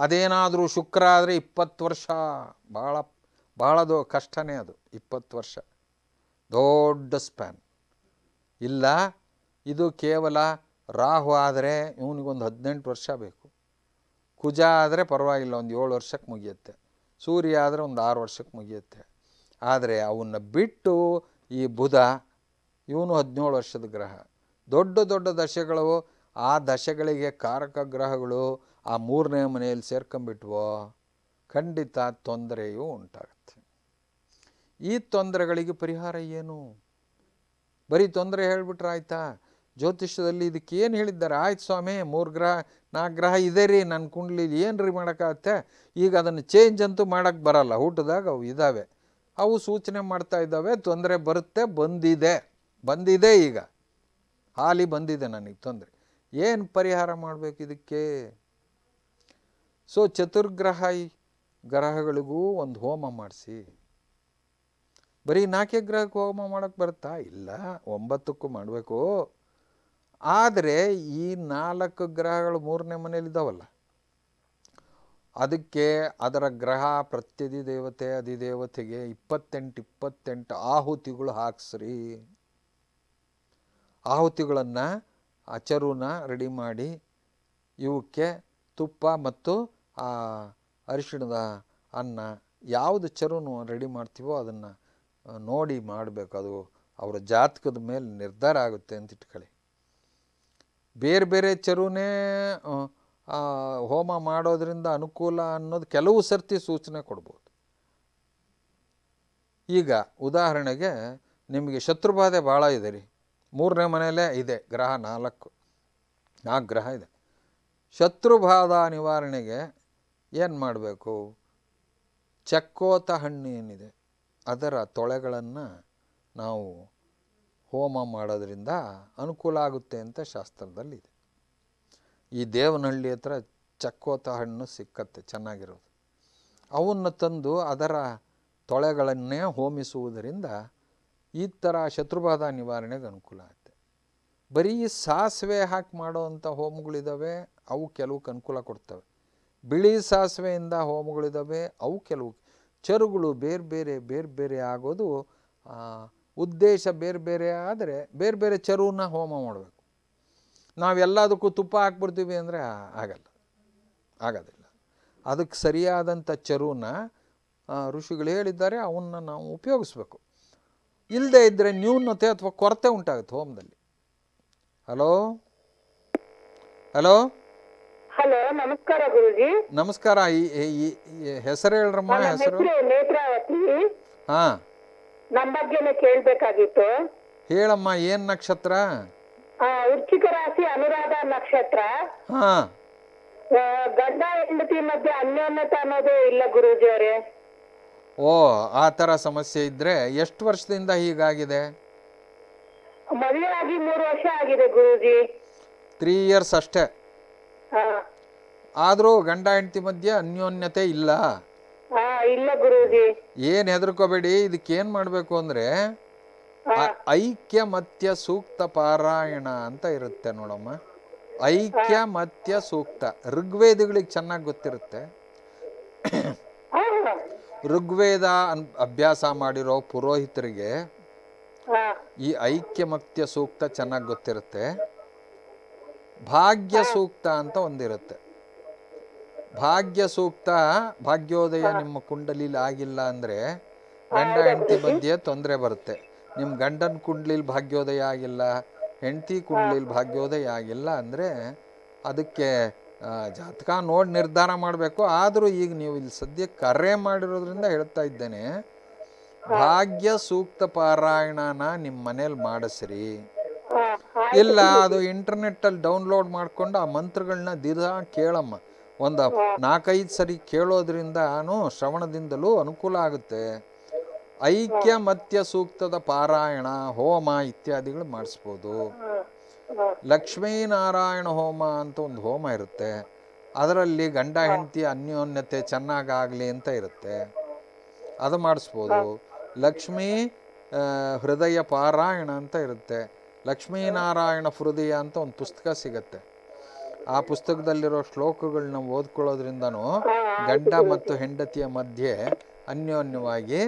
ಅದೇನಾದರೂ ಶುಕ್ರ ಆದರೆ ಇಪ್ಪತ್ತು ವರ್ಷ ಭಾಳ ಭಾಳದು ಕಷ್ಟನೇ ಅದು ಇಪ್ಪತ್ತು ವರ್ಷ ದೊಡ್ಡ ಸ್ಪ್ಯಾನ್ ಇಲ್ಲ ಇದು ಕೇವಲ ರಾಹು ಆದರೆ ಇವನಿಗೊಂದು ಹದಿನೆಂಟು ವರ್ಷ ಬೇಕು ಕುಜ ಆದರೆ ಪರವಾಗಿಲ್ಲ ಒಂದು ಏಳು ವರ್ಷಕ್ಕೆ ಮುಗಿಯುತ್ತೆ ಸೂರ್ಯ ಆದರೆ ಒಂದು ಆರು ವರ್ಷಕ್ಕೆ ಮುಗಿಯುತ್ತೆ ಆದರೆ ಅವನ್ನ ಬಿಟ್ಟು ಈ ಬುಧ ಇವನು ಹದಿನೇಳು ವರ್ಷದ ಗ್ರಹ ದೊಡ್ಡ ದೊಡ್ಡ ದಶೆಗಳು ಆ ದಶೆಗಳಿಗೆ ಕಾರಕ ಗ್ರಹಗಳು ಆ ಮೂರನೇ ಮನೆಯಲ್ಲಿ ಸೇರ್ಕೊಂಬಿಟ್ವೋ ಖಂಡಿತ ತೊಂದರೆಯೂ ಉಂಟಾಗುತ್ತೆ ಈ ತೊಂದರೆಗಳಿಗೆ ಪರಿಹಾರ ಏನು ಬರೀ ತೊಂದರೆ ಹೇಳ್ಬಿಟ್ರೆ ಆಯಿತಾ ಜ್ಯೋತಿಷ್ಯದಲ್ಲಿ ಇದಕ್ಕೆ ಏನು ಹೇಳಿದ್ದಾರೆ ಆಯ್ತು ಸ್ವಾಮಿ ಮೂರು ಗ್ರಹ ನಾಲ್ಕು ಗ್ರಹ ಇದೆ ರೀ ನನ್ನ ಕುಂಡ್ಲಿ ಏನು ರೀ ಮಾಡೋಕ್ಕಾಗತ್ತೆ ಈಗ ಅದನ್ನು ಚೇಂಜ್ ಅಂತೂ ಮಾಡೋಕ್ಕೆ ಬರಲ್ಲ ಊಟದಾಗ ಅವು ಇದ್ದಾವೆ ಅವು ಸೂಚನೆ ಮಾಡ್ತಾ ಇದ್ದಾವೆ ತೊಂದರೆ ಬರುತ್ತೆ ಬಂದಿದೆ ಬಂದಿದೆ ಈಗ ಹಾಲಿ ಬಂದಿದೆ ನನಗೆ ತೊಂದರೆ ಏನು ಪರಿಹಾರ ಮಾಡಬೇಕು ಇದಕ್ಕೆ ಸೊ ಚತುರ್ಗ್ರಹ ಗ್ರಹಗಳಿಗೂ ಒಂದು ಹೋಮ ಮಾಡಿಸಿ ಬರೀ ನಾಲ್ಕೇ ಗ್ರಹಕ್ಕೆ ಹೋಮ ಮಾಡೋಕ್ಕೆ ಬರುತ್ತಾ ಇಲ್ಲ ಒಂಬತ್ತಕ್ಕೂ ಮಾಡಬೇಕು ಆದರೆ ಈ ನಾಲ್ಕು ಗ್ರಹಗಳು ಮೂರನೇ ಇದ್ದಾವಲ್ಲ ಅದಕ್ಕೆ ಅದರ ಗ್ರಹ ಪ್ರತ್ಯದಿ ದೇವತೆ ಅಧಿದೇವತೆಗೆ ಇಪ್ಪತ್ತೆಂಟು ಇಪ್ಪತ್ತೆಂಟು ಆಹುತಿಗಳು ಹಾಕ್ಸ್ರಿ ಆಹುತಿಗಳನ್ನು ಅಚರುನ ರೆಡಿ ಮಾಡಿ ಇವಕ್ಕೆ ತುಪ್ಪ ಮತ್ತು ಆ ಅರಿಶಿಣದ ಅನ್ನ ಯಾವುದು ಚರುನು ರೆಡಿ ಮಾಡ್ತೀವೋ ಅದನ್ನು ನೋಡಿ ಮಾಡಬೇಕು ಅದು ಅವರ ಜಾತಕದ ಮೇಲೆ ನಿರ್ಧಾರ ಆಗುತ್ತೆ ಅಂತ ಇಟ್ಕೊಳ್ಳಿ ಬೇರೆ ಬೇರೆ ಚರುನೇ ಹೋಮ ಮಾಡೋದರಿಂದ ಅನುಕೂಲ ಅನ್ನೋದು ಕೆಲವು ಸರ್ತಿ ಸೂಚನೆ ಕೊಡ್ಬೋದು ಈಗ ಉದಾಹರಣೆಗೆ ನಿಮಗೆ ಶತ್ರುಬಾಧೆ ಭಾಳ ಇದೆ ರೀ ಮೂರನೇ ಮನೆಯಲ್ಲೇ ಇದೆ ಗ್ರಹ ನಾಲ್ಕು ನಾಲ್ಕು ಗ್ರಹ ಇದೆ ಶತ್ರುಬಾಧ ನಿವಾರಣೆಗೆ ಏನು ಮಾಡಬೇಕು ಚಕ್ಕೋತ ಹಣ್ಣು ಏನಿದೆ ಅದರ ತೊಳೆಗಳನ್ನು ನಾವು ಹೋಮ ಮಾಡೋದರಿಂದ ಅನುಕೂಲ ಆಗುತ್ತೆ ಅಂತ ಶಾಸ್ತ್ರದಲ್ಲಿದೆ ಈ ದೇವನಹಳ್ಳಿ ಹತ್ರ ಚಕ್ಕೋತ ಹಣ್ಣು ಸಿಕ್ಕತ್ತೆ ಚೆನ್ನಾಗಿರೋದು ಅವನ್ನು ತಂದು ಅದರ ತೊಳೆಗಳನ್ನೇ ಹೋಮಿಸುವುದರಿಂದ ಈ ಥರ ಶತ್ರುಬಾಧ ನಿವಾರಣೆಗೆ ಅನುಕೂಲ ಆಗುತ್ತೆ ಬರೀ ಸಾಸಿವೆ ಹಾಕಿ ಮಾಡೋ ಅಂಥ ಹೋಮಗಳಿದ್ದಾವೆ ಅವು ಕೆಲವಕ್ಕೆ ಅನುಕೂಲ ಕೊಡ್ತವೆ ಬಿಳಿ ಸಾಸಿವೆಯಿಂದ ಹೋಮಗಳಿದ್ದಾವೆ ಅವು ಕೆಲವು ಚರುಗಳು ಬೇರೆ ಬೇರೆ ಬೇರೆ ಬೇರೆ ಆಗೋದು ಉದ್ದೇಶ ಬೇರೆ ಬೇರೆ ಆದರೆ ಬೇರೆ ಬೇರೆ ಚರುವನ್ನ ಹೋಮ ಮಾಡಬೇಕು ನಾವೆಲ್ಲದಕ್ಕೂ ತುಪ್ಪ ಹಾಕ್ಬಿಡ್ತೀವಿ ಅಂದರೆ ಆಗಲ್ಲ ಆಗೋದಿಲ್ಲ ಅದಕ್ಕೆ ಸರಿಯಾದಂಥ ಚರುವನ್ನ ಋಷಿಗಳು ಹೇಳಿದ್ದಾರೆ ಅವನ್ನ ನಾವು ಉಪಯೋಗಿಸ್ಬೇಕು ಇಲ್ಲದೆ ಇದ್ದರೆ ನ್ಯೂನತೆ ಅಥವಾ ಕೊರತೆ ಉಂಟಾಗುತ್ತೆ ಹೋಮದಲ್ಲಿ ಹಲೋ ಹಲೋ ಹಲೋ ನಮಸ್ಕಾರ ಗುರುಜಿ ನಮಸ್ಕಾರ ಹೆಸರು ಹೇಳ್ರಮ್ಮ ಹೆಸರು ನೇತ್ರಾವತಿ ಹಾ ನಮ್ಮ ಬಗ್ಗೆನೇ ಕೇಳ್ಬೇಕಾಗಿತ್ತು ಹೇಳಮ್ಮ ಏನ್ ನಕ್ಷತ್ರ ವೃಶ್ಚಿಕ ರಾಶಿ ಅನುರಾಧ ನಕ್ಷತ್ರ ಹಾ ಗಂಡ ಹೆಂಡತಿ ಮಧ್ಯೆ ಅನ್ಯೋನ್ಯತೆ ಅನ್ನೋದು ಇಲ್ಲ ಗುರುಜಿ ಅವರೇ ಓ ಆ ತರ ಸಮಸ್ಯೆ ಇದ್ರೆ ಎಷ್ಟು ವರ್ಷದಿಂದ ಹೀಗಾಗಿದೆ ಮದುವೆ ಆಗಿ ಮೂರು ವರ್ಷ ಆಗಿದೆ ಗುರುಜಿ ತ್ರೀ ಇಯರ್ಸ್ ಅಷ್ಟೇ ಆದ್ರೂ ಗಂಡ ಹೆಂಡತಿ ಮಧ್ಯೆ ಅನ್ಯೋನ್ಯತೆ ಇಲ್ಲ ಇಲ್ಲ ಏನ್ ಹೆದರ್ಕೋಬೇಡಿ ಇದಕ್ಕೇನ್ ಮಾಡ್ಬೇಕು ಅಂದ್ರೆ ಐಕ್ಯ ಮತ್ಯ ಸೂಕ್ತ ಪಾರಾಯಣ ಅಂತ ಇರುತ್ತೆ ನೋಡಮ್ಮ ಐಕ್ಯ ಮತ್ಯ ಸೂಕ್ತ ಋಗ್ವೇದಗಳಿಗೆ ಚೆನ್ನಾಗಿ ಗೊತ್ತಿರುತ್ತೆ ಋಗ್ವೇದ ಅಭ್ಯಾಸ ಮಾಡಿರೋ ಪುರೋಹಿತರಿಗೆ ಈ ಐಕ್ಯ ಮತ್ಯ ಸೂಕ್ತ ಚೆನ್ನಾಗಿ ಗೊತ್ತಿರುತ್ತೆ ಭಾಗ್ಯ ಸೂಕ್ತ ಅಂತ ಒಂದಿರುತ್ತೆ ಭಾಗ್ಯ ಸೂಕ್ತ ಭಾಗ್ಯೋದಯ ನಿಮ್ಮ ಕುಂಡಲಿಲಿ ಆಗಿಲ್ಲ ಅಂದರೆ ಗಂಡ ಹೆಂಡತಿ ಮಧ್ಯೆ ತೊಂದರೆ ಬರುತ್ತೆ ನಿಮ್ಮ ಗಂಡನ ಕುಂಡ್ಲಿಲ್ ಭಾಗ್ಯೋದಯ ಆಗಿಲ್ಲ ಹೆಂಡತಿ ಕುಂಡ್ಲಿಲಿ ಭಾಗ್ಯೋದಯ ಆಗಿಲ್ಲ ಅಂದರೆ ಅದಕ್ಕೆ ಜಾತಕ ನೋಡಿ ನಿರ್ಧಾರ ಮಾಡಬೇಕು ಆದರೂ ಈಗ ನೀವು ಇಲ್ಲಿ ಸದ್ಯ ಕರೆ ಮಾಡಿರೋದ್ರಿಂದ ಹೇಳ್ತಾ ಇದ್ದೇನೆ ಭಾಗ್ಯ ಸೂಕ್ತ ಪಾರಾಯಣನ ನಿಮ್ಮ ಮನೇಲಿ ಮಾಡಿಸ್ರಿ ಇಲ್ಲ ಅದು ಇಂಟರ್ನೆಟ್ ಅಲ್ಲಿ ಡೌನ್ಲೋಡ್ ಮಾಡ್ಕೊಂಡು ಆ ಮಂತ್ರಗಳನ್ನ ದೀರ್ಘ ಕೇಳಮ್ಮ ಒಂದು ನಾಲ್ಕೈದು ಸರಿ ಕೇಳೋದ್ರಿಂದ ಶ್ರವಣದಿಂದಲೂ ಅನುಕೂಲ ಆಗುತ್ತೆ ಐಕ್ಯ ಮತ್ಯ ಸೂಕ್ತದ ಪಾರಾಯಣ ಹೋಮ ಇತ್ಯಾದಿಗಳು ಮಾಡಿಸ್ಬೋದು ಲಕ್ಷ್ಮೀನಾರಾಯಣ ಹೋಮ ಅಂತ ಒಂದು ಹೋಮ ಇರುತ್ತೆ ಅದರಲ್ಲಿ ಗಂಡ ಹೆಂಡತಿ ಅನ್ಯೋನ್ಯತೆ ಚೆನ್ನಾಗಾಗ್ಲಿ ಅಂತ ಇರುತ್ತೆ ಅದು ಮಾಡಿಸ್ಬೋದು ಲಕ್ಷ್ಮೀ ಹೃದಯ ಪಾರಾಯಣ ಅಂತ ಇರುತ್ತೆ ಲಕ್ಷ್ಮೀನಾರಾಯಣ ಹೃದಯ ಅಂತ ಒಂದು ಪುಸ್ತಕ ಸಿಗತ್ತೆ ಆ ಪುಸ್ತಕದಲ್ಲಿರೋ ಶ್ಲೋಕಗಳನ್ನ ಓದ್ಕೊಳ್ಳೋದ್ರಿಂದನೂ ಗಂಡ ಮತ್ತು ಹೆಂಡತಿಯ ಮಧ್ಯೆ ಅನ್ಯೋನ್ಯವಾಗಿ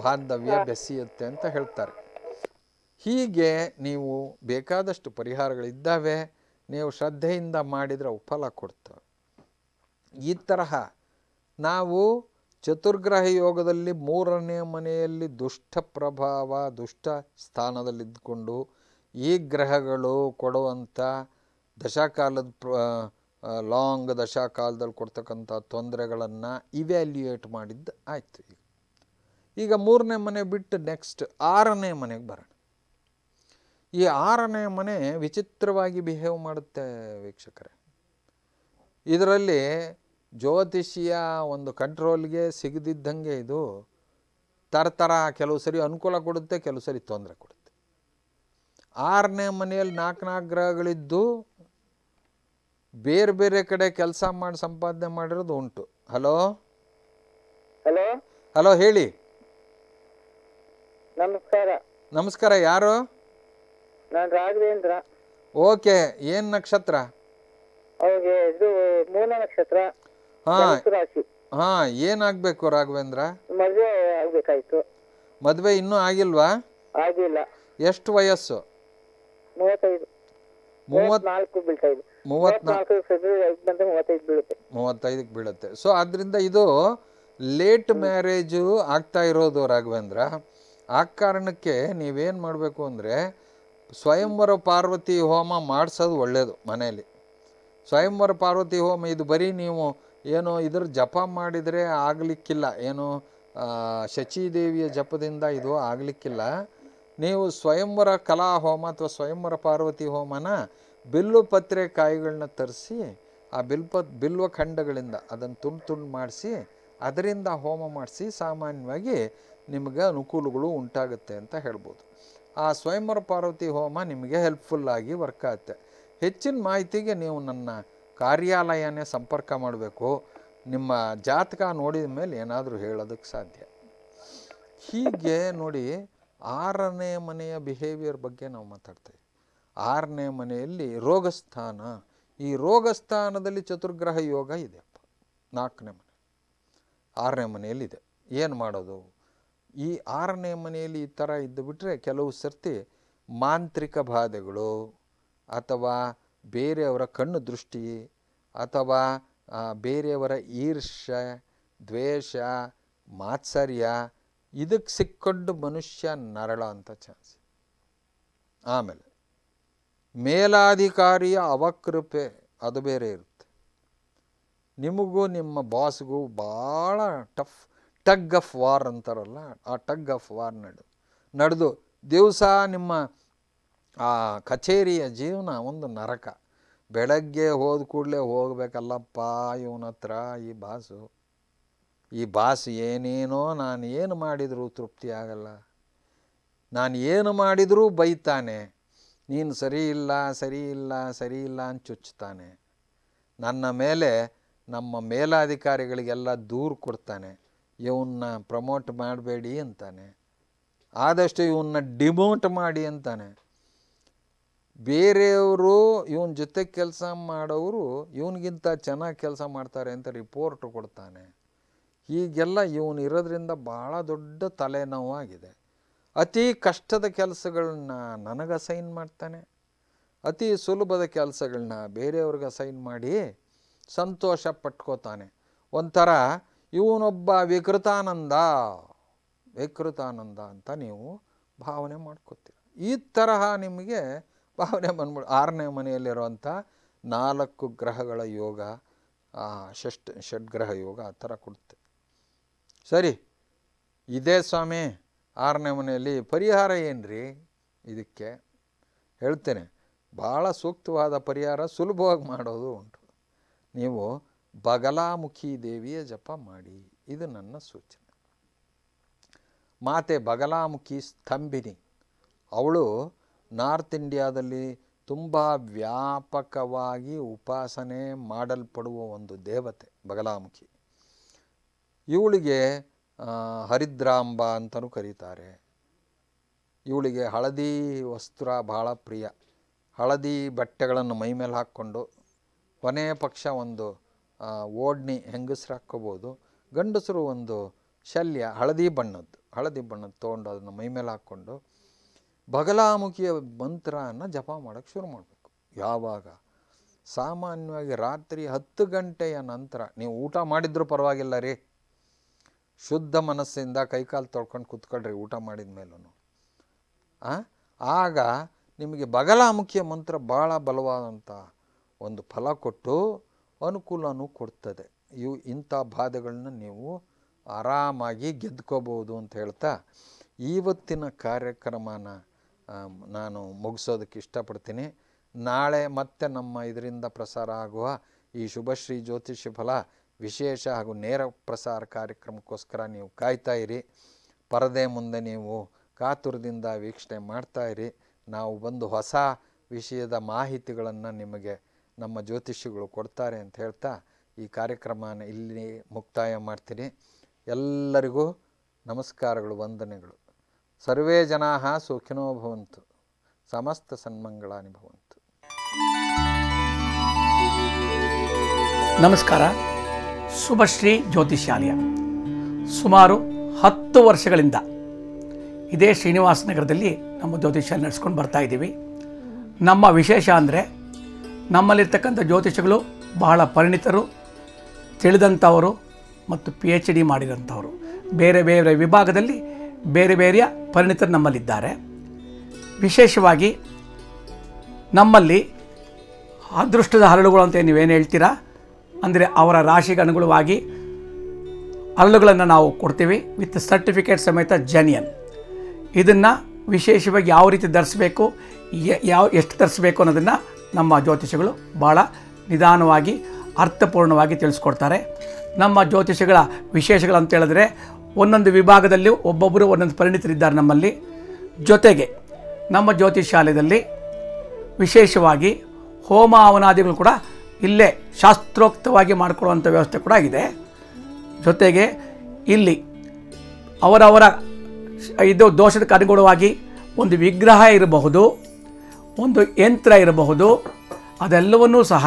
ಬಾಂಧವ್ಯ ಬೆಸೆಯುತ್ತೆ ಅಂತ ಹೇಳ್ತಾರೆ ಹೀಗೆ ನೀವು ಬೇಕಾದಷ್ಟು ಪರಿಹಾರಗಳಿದ್ದಾವೆ ನೀವು ಶ್ರದ್ಧೆಯಿಂದ ಮಾಡಿದರೆ ಫಲ ಕೊಡ್ತವೆ ಈ ತರಹ ನಾವು ಚತುರ್ಗ್ರಹ ಯೋಗದಲ್ಲಿ ಮೂರನೇ ಮನೆಯಲ್ಲಿ ದುಷ್ಟ ಪ್ರಭಾವ ದುಷ್ಟ ಸ್ಥಾನದಲ್ಲಿದ್ದುಕೊಂಡು ಈ ಗ್ರಹಗಳು ಕೊಡುವಂಥ ದಶಾಕಾಲದ ಪ್ರ ಲಾಂಗ್ ದಶಾಕಾಲದಲ್ಲಿ ಕೊಡ್ತಕ್ಕಂಥ ತೊಂದರೆಗಳನ್ನು ಇವ್ಯಾಲ್ಯೂಯೇಟ್ ಮಾಡಿದ್ದು ಆಯಿತು ಈಗ ಈಗ ಮೂರನೇ ಮನೆ ಬಿಟ್ಟು ನೆಕ್ಸ್ಟ್ ಆರನೇ ಮನೆಗೆ ಬರೋಣ ಈ ಆರನೇ ಮನೆ ವಿಚಿತ್ರವಾಗಿ ಬಿಹೇವ್ ಮಾಡುತ್ತೆ ವೀಕ್ಷಕರೇ ಇದರಲ್ಲಿ ಜ್ಯೋತಿಷಿಯ ಒಂದು ಕಂಟ್ರೋಲ್ಗೆ ಸಿಗದಿದ್ದಂಗೆ ಇದು ತರತರ ಕೆಲವು ಸರಿ ಅನುಕೂಲ ಕೊಡುತ್ತೆ ಕೆಲವು ಸರಿ ತೊಂದರೆ ಕೊಡುತ್ತೆ ಆರನೇ ಮನೆಯಲ್ಲಿ ನಾಲ್ಕು ನಾಲ್ಕು ಗ್ರಹಗಳಿದ್ದು ಬೇರೆ ಬೇರೆ ಕಡೆ ಕೆಲಸ ಮಾಡಿ ಸಂಪಾದನೆ ಮಾಡಿರೋದು ಉಂಟು ಹಲೋ ಹಲೋ ಹಲೋ ಹೇಳಿ ನಮಸ್ಕಾರ ನಮಸ್ಕಾರ ಯಾರು ನಾನು ರಾಘವೇಂದ್ರ ಓಕೆ ಏನ್ ನಕ್ಷತ್ರ ಅವ್ರಿಗೆ ನಕ್ಷತ್ರ ಹಾ ರಾಶಿ ರಾಘವೇಂದ್ರ ಮದುವೆ ಆಗ್ಬೇಕಾಯ್ತು ಮದುವೆ ಇನ್ನೂ ಆಗಿಲ್ವಾ ಆಗಿಲ್ಲ ಎಷ್ಟು ವಯಸ್ಸು ಮೂವತ್ನಾಲ್ಕು ಮೂವತ್ನಾಲ್ಕು ಮೂವತ್ತೈದು ಬೀಳುತ್ತೆ ಮೂವತ್ತೈದಕ್ಕೆ ಬೀಳುತ್ತೆ ಸೊ ಆದ್ರಿಂದ ಇದು ಲೇಟ್ ಮ್ಯಾರೇಜು ಆಗ್ತಾ ಇರೋದು ರಾಘವೇಂದ್ರ ಆ ಕಾರಣಕ್ಕೆ ನೀವೇನು ಮಾಡಬೇಕು ಅಂದರೆ ಸ್ವಯಂವರ ಪಾರ್ವತಿ ಹೋಮ ಮಾಡಿಸೋದು ಒಳ್ಳೆಯದು ಮನೆಯಲ್ಲಿ ಸ್ವಯಂವರ ಪಾರ್ವತಿ ಹೋಮ ಇದು ಬರೀ ನೀವು ಏನು ಇದ್ರ ಜಪ ಮಾಡಿದರೆ ಆಗಲಿಕ್ಕಿಲ್ಲ ಏನು ಶಚಿದೇವಿಯ ಜಪದಿಂದ ಇದು ಆಗಲಿಕ್ಕಿಲ್ಲ ನೀವು ಸ್ವಯಂವರ ಕಲಾ ಹೋಮ ಅಥವಾ ಸ್ವಯಂವರ ಪಾರ್ವತಿ ಹೋಮನ ಬಿಲ್ಲು ಪತ್ರೆ ಕಾಯಿಗಳನ್ನ ತರಿಸಿ ಆ ಬಿಲ್ಪ ಬಿಲ್ವ ಖಂಡಗಳಿಂದ ಅದನ್ನು ತುಂಡು ತುಂಡು ಮಾಡಿಸಿ ಅದರಿಂದ ಹೋಮ ಮಾಡಿಸಿ ಸಾಮಾನ್ಯವಾಗಿ ನಿಮಗೆ ಅನುಕೂಲಗಳು ಉಂಟಾಗುತ್ತೆ ಅಂತ ಹೇಳ್ಬೋದು ಆ ಸ್ವಯಂವರ ಪಾರ್ವತಿ ಹೋಮ ನಿಮಗೆ ಹೆಲ್ಪ್ಫುಲ್ಲಾಗಿ ವರ್ಕ್ ಆಗುತ್ತೆ ಹೆಚ್ಚಿನ ಮಾಹಿತಿಗೆ ನೀವು ನನ್ನ ಕಾರ್ಯಾಲಯನೇ ಸಂಪರ್ಕ ಮಾಡಬೇಕು ನಿಮ್ಮ ಜಾತಕ ನೋಡಿದ ಮೇಲೆ ಏನಾದರೂ ಹೇಳೋದಕ್ಕೆ ಸಾಧ್ಯ ಹೀಗೆ ನೋಡಿ ಆರನೇ ಮನೆಯ ಬಿಹೇವಿಯರ್ ಬಗ್ಗೆ ನಾವು ಮಾತಾಡ್ತೇವೆ ಆರನೇ ಮನೆಯಲ್ಲಿ ರೋಗಸ್ಥಾನ ಈ ರೋಗಸ್ಥಾನದಲ್ಲಿ ಚತುರ್ಗ್ರಹ ಯೋಗ ಇದೆ ನಾಲ್ಕನೇ ಮನೆ ಆರನೇ ಮನೆಯಲ್ಲಿದೆ ಏನು ಮಾಡೋದು ಈ ಆರನೇ ಮನೆಯಲ್ಲಿ ಈ ಥರ ಇದ್ದು ಬಿಟ್ಟರೆ ಕೆಲವು ಸರ್ತಿ ಮಾಂತ್ರಿಕ ಬಾಧೆಗಳು ಅಥವಾ ಬೇರೆಯವರ ಕಣ್ಣು ದೃಷ್ಟಿ ಅಥವಾ ಬೇರೆಯವರ ಈರ್ಷ್ಯ ದ್ವೇಷ ಮಾತ್ಸರ್ಯ ಇದಕ್ಕೆ ಸಿಕ್ಕೊಂಡು ಮನುಷ್ಯ ನರಳ ಅಂತ ಚಾನ್ಸ್ ಆಮೇಲೆ ಮೇಲಾಧಿಕಾರಿಯ ಅವಕೃಪೆ ಅದು ಬೇರೆ ಇರುತ್ತೆ ನಿಮಗೂ ನಿಮ್ಮ ಬಾಸ್ಗೂ ಭಾಳ ಟಫ್ ಟಗ್ ಆಫ್ ವಾರ್ ಅಂತಾರಲ್ಲ ಆ ಟಗ್ ಆಫ್ ವಾರ್ ನಡೆದು ನಡೆದು ದಿವಸ ನಿಮ್ಮ ಆ ಕಚೇರಿಯ ಜೀವನ ಒಂದು ನರಕ ಬೆಳಗ್ಗೆ ಹೋದ ಕೂಡಲೇ ಹೋಗಬೇಕಲ್ಲಪ್ಪ ಇವನತ್ರ ಈ ಬಾಸು ಈ ಬಾಸ್ ಏನೇನೋ ನಾನು ಏನು ಮಾಡಿದರೂ ತೃಪ್ತಿ ಆಗಲ್ಲ ನಾನು ಏನು ಮಾಡಿದರೂ ಬೈತಾನೆ ನೀನು ಸರಿ ಇಲ್ಲ ಸರಿ ಇಲ್ಲ ಸರಿ ಇಲ್ಲ ಅಂತ ಚುಚ್ಚುತ್ತಾನೆ ನನ್ನ ಮೇಲೆ ನಮ್ಮ ಮೇಲಾಧಿಕಾರಿಗಳಿಗೆಲ್ಲ ದೂರು ಕೊಡ್ತಾನೆ ಇವನ್ನ ಪ್ರಮೋಟ್ ಮಾಡಬೇಡಿ ಅಂತಾನೆ ಆದಷ್ಟು ಇವನ್ನ ಡಿಮೋಟ್ ಮಾಡಿ ಅಂತಾನೆ ಬೇರೆಯವರು ಇವನ ಜೊತೆ ಕೆಲಸ ಮಾಡೋರು ಇವನಿಗಿಂತ ಚೆನ್ನಾಗಿ ಕೆಲಸ ಮಾಡ್ತಾರೆ ಅಂತ ರಿಪೋರ್ಟ್ ಕೊಡ್ತಾನೆ ಈಗೆಲ್ಲ ಇವನು ಇರೋದ್ರಿಂದ ಭಾಳ ದೊಡ್ಡ ತಲೆನೋವಾಗಿದೆ ಅತಿ ಕಷ್ಟದ ಕೆಲಸಗಳನ್ನ ನನಗೆ ಅಸೈನ್ ಮಾಡ್ತಾನೆ ಅತಿ ಸುಲಭದ ಕೆಲಸಗಳನ್ನ ಬೇರೆಯವ್ರಿಗೆ ಅಸೈನ್ ಮಾಡಿ ಸಂತೋಷ ಪಟ್ಕೋತಾನೆ ಒಂಥರ ಇವನೊಬ್ಬ ವಿಕೃತಾನಂದ ವಿಕೃತಾನಂದ ಅಂತ ನೀವು ಭಾವನೆ ಮಾಡ್ಕೋತೀರ ಈ ತರಹ ನಿಮಗೆ ಭಾವನೆ ಬಂದ್ಬಿಡು ಆರನೇ ಮನೆಯಲ್ಲಿರುವಂಥ ನಾಲ್ಕು ಗ್ರಹಗಳ ಯೋಗ ಷಷ್ಠ ಷಡ್ಗ್ರಹ ಯೋಗ ಆ ಥರ ಕೊಡುತ್ತೆ ಸರಿ ಇದೇ ಸ್ವಾಮಿ ಆರನೇ ಮನೆಯಲ್ಲಿ ಪರಿಹಾರ ಏನು ರೀ ಇದಕ್ಕೆ ಹೇಳ್ತೇನೆ ಭಾಳ ಸೂಕ್ತವಾದ ಪರಿಹಾರ ಸುಲಭವಾಗಿ ಮಾಡೋದು ಉಂಟು ನೀವು ಬಗಲಾಮುಖಿ ದೇವಿಯ ಜಪ ಮಾಡಿ ಇದು ನನ್ನ ಸೂಚನೆ ಮಾತೆ ಬಗಲಾಮುಖಿ ಸ್ತಂಭಿನಿ ಅವಳು ನಾರ್ತ್ ಇಂಡಿಯಾದಲ್ಲಿ ತುಂಬ ವ್ಯಾಪಕವಾಗಿ ಉಪಾಸನೆ ಮಾಡಲ್ಪಡುವ ಒಂದು ದೇವತೆ ಬಗಲಾಮುಖಿ ಇವಳಿಗೆ ಹರಿದ್ರಾಂಬ ಅಂತಲೂ ಕರೀತಾರೆ ಇವಳಿಗೆ ಹಳದಿ ವಸ್ತ್ರ ಭಾಳ ಪ್ರಿಯ ಹಳದಿ ಬಟ್ಟೆಗಳನ್ನು ಮೈಮೇಲೆ ಹಾಕ್ಕೊಂಡು ಕೊನೆಯ ಪಕ್ಷ ಒಂದು ಓಡ್ನಿ ಹೆಂಗಸ್ರು ಹಾಕ್ಕೋಬೋದು ಗಂಡಸರು ಒಂದು ಶಲ್ಯ ಹಳದಿ ಬಣ್ಣದ್ದು ಹಳದಿ ಬಣ್ಣದ್ದು ತೊಗೊಂಡು ಅದನ್ನು ಮೈಮೇಲೆ ಹಾಕ್ಕೊಂಡು ಬಗಲಾಮುಖಿಯ ಮಂತ್ರವನ್ನು ಜಪ ಮಾಡೋಕ್ಕೆ ಶುರು ಮಾಡಬೇಕು ಯಾವಾಗ ಸಾಮಾನ್ಯವಾಗಿ ರಾತ್ರಿ ಹತ್ತು ಗಂಟೆಯ ನಂತರ ನೀವು ಊಟ ಮಾಡಿದರೂ ಪರವಾಗಿಲ್ಲ ರೀ ಶುದ್ಧ ಮನಸ್ಸಿಂದ ಕೈಕಾಲು ತೊಳ್ಕೊಂಡು ಕುತ್ಕೊಳ್ರಿ ಊಟ ಮಾಡಿದ ಮೇಲೂ ಆಗ ನಿಮಗೆ ಬಗಲಾಮುಖಿಯ ಮಂತ್ರ ಭಾಳ ಬಲವಾದಂಥ ಒಂದು ಫಲ ಕೊಟ್ಟು ಅನುಕೂಲನೂ ಕೊಡ್ತದೆ ಇವು ಇಂಥ ಬಾಧೆಗಳನ್ನ ನೀವು ಆರಾಮಾಗಿ ಗೆದ್ಕೋಬೋದು ಅಂತ ಹೇಳ್ತಾ ಇವತ್ತಿನ ಕಾರ್ಯಕ್ರಮನ ನಾನು ಮುಗಿಸೋದಕ್ಕೆ ಇಷ್ಟಪಡ್ತೀನಿ ನಾಳೆ ಮತ್ತೆ ನಮ್ಮ ಇದರಿಂದ ಪ್ರಸಾರ ಆಗುವ ಈ ಶುಭಶ್ರೀ ಜ್ಯೋತಿಷ್ಯ ಫಲ ವಿಶೇಷ ಹಾಗೂ ನೇರ ಪ್ರಸಾರ ಕಾರ್ಯಕ್ರಮಕ್ಕೋಸ್ಕರ ನೀವು ಕಾಯ್ತಾ ಇರಿ ಪರದೆ ಮುಂದೆ ನೀವು ಕಾತುರದಿಂದ ವೀಕ್ಷಣೆ ಮಾಡ್ತಾ ಇರಿ ನಾವು ಬಂದು ಹೊಸ ವಿಷಯದ ಮಾಹಿತಿಗಳನ್ನು ನಿಮಗೆ ನಮ್ಮ ಜ್ಯೋತಿಷಿಗಳು ಕೊಡ್ತಾರೆ ಅಂತ ಹೇಳ್ತಾ ಈ ಕಾರ್ಯಕ್ರಮ ಇಲ್ಲಿ ಮುಕ್ತಾಯ ಮಾಡ್ತೀನಿ ಎಲ್ಲರಿಗೂ ನಮಸ್ಕಾರಗಳು ವಂದನೆಗಳು ಸರ್ವೇ ಜನಾ ಸುಖಿನೋ ಭವಂತು ಸಮಸ್ತ ಸನ್ಮಂಗಳಾನಿ ಭವಂತು ನಮಸ್ಕಾರ ಸುಭಶ್ರೀ ಜ್ಯೋತಿಷ್ಯಾಲಯ ಸುಮಾರು ಹತ್ತು ವರ್ಷಗಳಿಂದ ಇದೇ ಶ್ರೀನಿವಾಸ ನಗರದಲ್ಲಿ ನಮ್ಮ ಜ್ಯೋತಿಷ್ಯ ನಡೆಸ್ಕೊಂಡು ಬರ್ತಾ ಇದ್ದೀವಿ ನಮ್ಮ ವಿಶೇಷ ಅಂದರೆ ನಮ್ಮಲ್ಲಿರ್ತಕ್ಕಂಥ ಜ್ಯೋತಿಷಗಳು ಬಹಳ ಪರಿಣಿತರು ತಿಳಿದಂಥವರು ಮತ್ತು ಪಿ ಎಚ್ ಡಿ ಮಾಡಿದಂಥವರು ಬೇರೆ ಬೇರೆ ವಿಭಾಗದಲ್ಲಿ ಬೇರೆ ಬೇರೆಯ ಪರಿಣಿತರು ನಮ್ಮಲ್ಲಿದ್ದಾರೆ ವಿಶೇಷವಾಗಿ ನಮ್ಮಲ್ಲಿ ಅದೃಷ್ಟದ ಹರಳುಗಳು ಅಂತ ನೀವೇನು ಹೇಳ್ತೀರಾ ಅಂದರೆ ಅವರ ರಾಶಿಗೆ ಅನುಗುಣವಾಗಿ ಹರಳುಗಳನ್ನು ನಾವು ಕೊಡ್ತೀವಿ ವಿತ್ ಸರ್ಟಿಫಿಕೇಟ್ ಸಮೇತ ಜನಿಯನ್ ಇದನ್ನು ವಿಶೇಷವಾಗಿ ಯಾವ ರೀತಿ ಧರಿಸಬೇಕು ಯಾವ ಎಷ್ಟು ಧರಿಸಬೇಕು ಅನ್ನೋದನ್ನು ನಮ್ಮ ಜ್ಯೋತಿಷಗಳು ಭಾಳ ನಿಧಾನವಾಗಿ ಅರ್ಥಪೂರ್ಣವಾಗಿ ತಿಳಿಸ್ಕೊಡ್ತಾರೆ ನಮ್ಮ ಜ್ಯೋತಿಷಗಳ ವಿಶೇಷಗಳಂತ ಹೇಳಿದ್ರೆ ಒಂದೊಂದು ವಿಭಾಗದಲ್ಲಿ ಒಬ್ಬೊಬ್ಬರು ಒಂದೊಂದು ಪರಿಣಿತರಿದ್ದಾರೆ ನಮ್ಮಲ್ಲಿ ಜೊತೆಗೆ ನಮ್ಮ ಜ್ಯೋತಿಷ್ ವಿಶೇಷವಾಗಿ ಹೋಮ ಅವನಾದಿಗಳು ಕೂಡ ಇಲ್ಲೇ ಶಾಸ್ತ್ರೋಕ್ತವಾಗಿ ಮಾಡಿಕೊಡುವಂಥ ವ್ಯವಸ್ಥೆ ಕೂಡ ಆಗಿದೆ ಜೊತೆಗೆ ಇಲ್ಲಿ ಅವರವರ ಇದು ದೋಷಕ್ಕೆ ಅನುಗುಣವಾಗಿ ಒಂದು ವಿಗ್ರಹ ಇರಬಹುದು ಒಂದು ಯಂತ್ರ ಇರಬಹುದು ಅದೆಲ್ಲವನ್ನೂ ಸಹ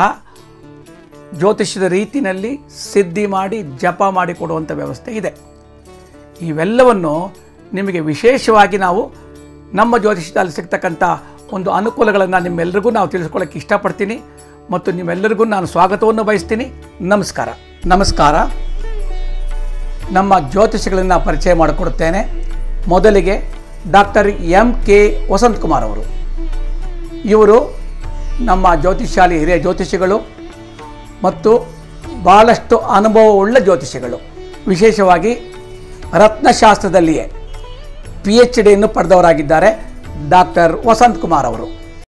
ಜ್ಯೋತಿಷ್ಯದ ರೀತಿಯಲ್ಲಿ ಸಿದ್ಧಿ ಮಾಡಿ ಜಪ ಮಾಡಿಕೊಡುವಂಥ ವ್ಯವಸ್ಥೆ ಇದೆ ಇವೆಲ್ಲವನ್ನು ನಿಮಗೆ ವಿಶೇಷವಾಗಿ ನಾವು ನಮ್ಮ ಜ್ಯೋತಿಷ್ಯದಲ್ಲಿ ಸಿಗ್ತಕ್ಕಂಥ ಒಂದು ಅನುಕೂಲಗಳನ್ನು ನಿಮ್ಮೆಲ್ಲರಿಗೂ ನಾವು ತಿಳಿಸ್ಕೊಳ್ಳೋಕ್ಕೆ ಇಷ್ಟಪಡ್ತೀನಿ ಮತ್ತು ನಿಮ್ಮೆಲ್ಲರಿಗೂ ನಾನು ಸ್ವಾಗತವನ್ನು ಬಯಸ್ತೀನಿ ನಮಸ್ಕಾರ ನಮಸ್ಕಾರ ನಮ್ಮ ಜ್ಯೋತಿಷಿಗಳನ್ನು ಪರಿಚಯ ಮಾಡಿಕೊಡುತ್ತೇನೆ ಮೊದಲಿಗೆ doctor M K Vasanth Kumar ಅವರು ಇವರು ನಮ್ಮ ಜ್ಯೋತಿಷಾಲಿ ಹಿರಿಯ ಜ್ಯೋತಿಷಿಗಳು ಮತ್ತು ಭಾಳಷ್ಟು ಅನುಭವವುಳ್ಳ ಜ್ಯೋತಿಷಿಗಳು ವಿಶೇಷವಾಗಿ ರತ್ನಶಾಸ್ತ್ರದಲ್ಲಿಯೇ ಪಿ ಎಚ್ ಡಿಯನ್ನು ಪಡೆದವರಾಗಿದ್ದಾರೆ ಡಾಕ್ಟರ್ ವಸಂತ್ ಕುಮಾರ್ ಅವರು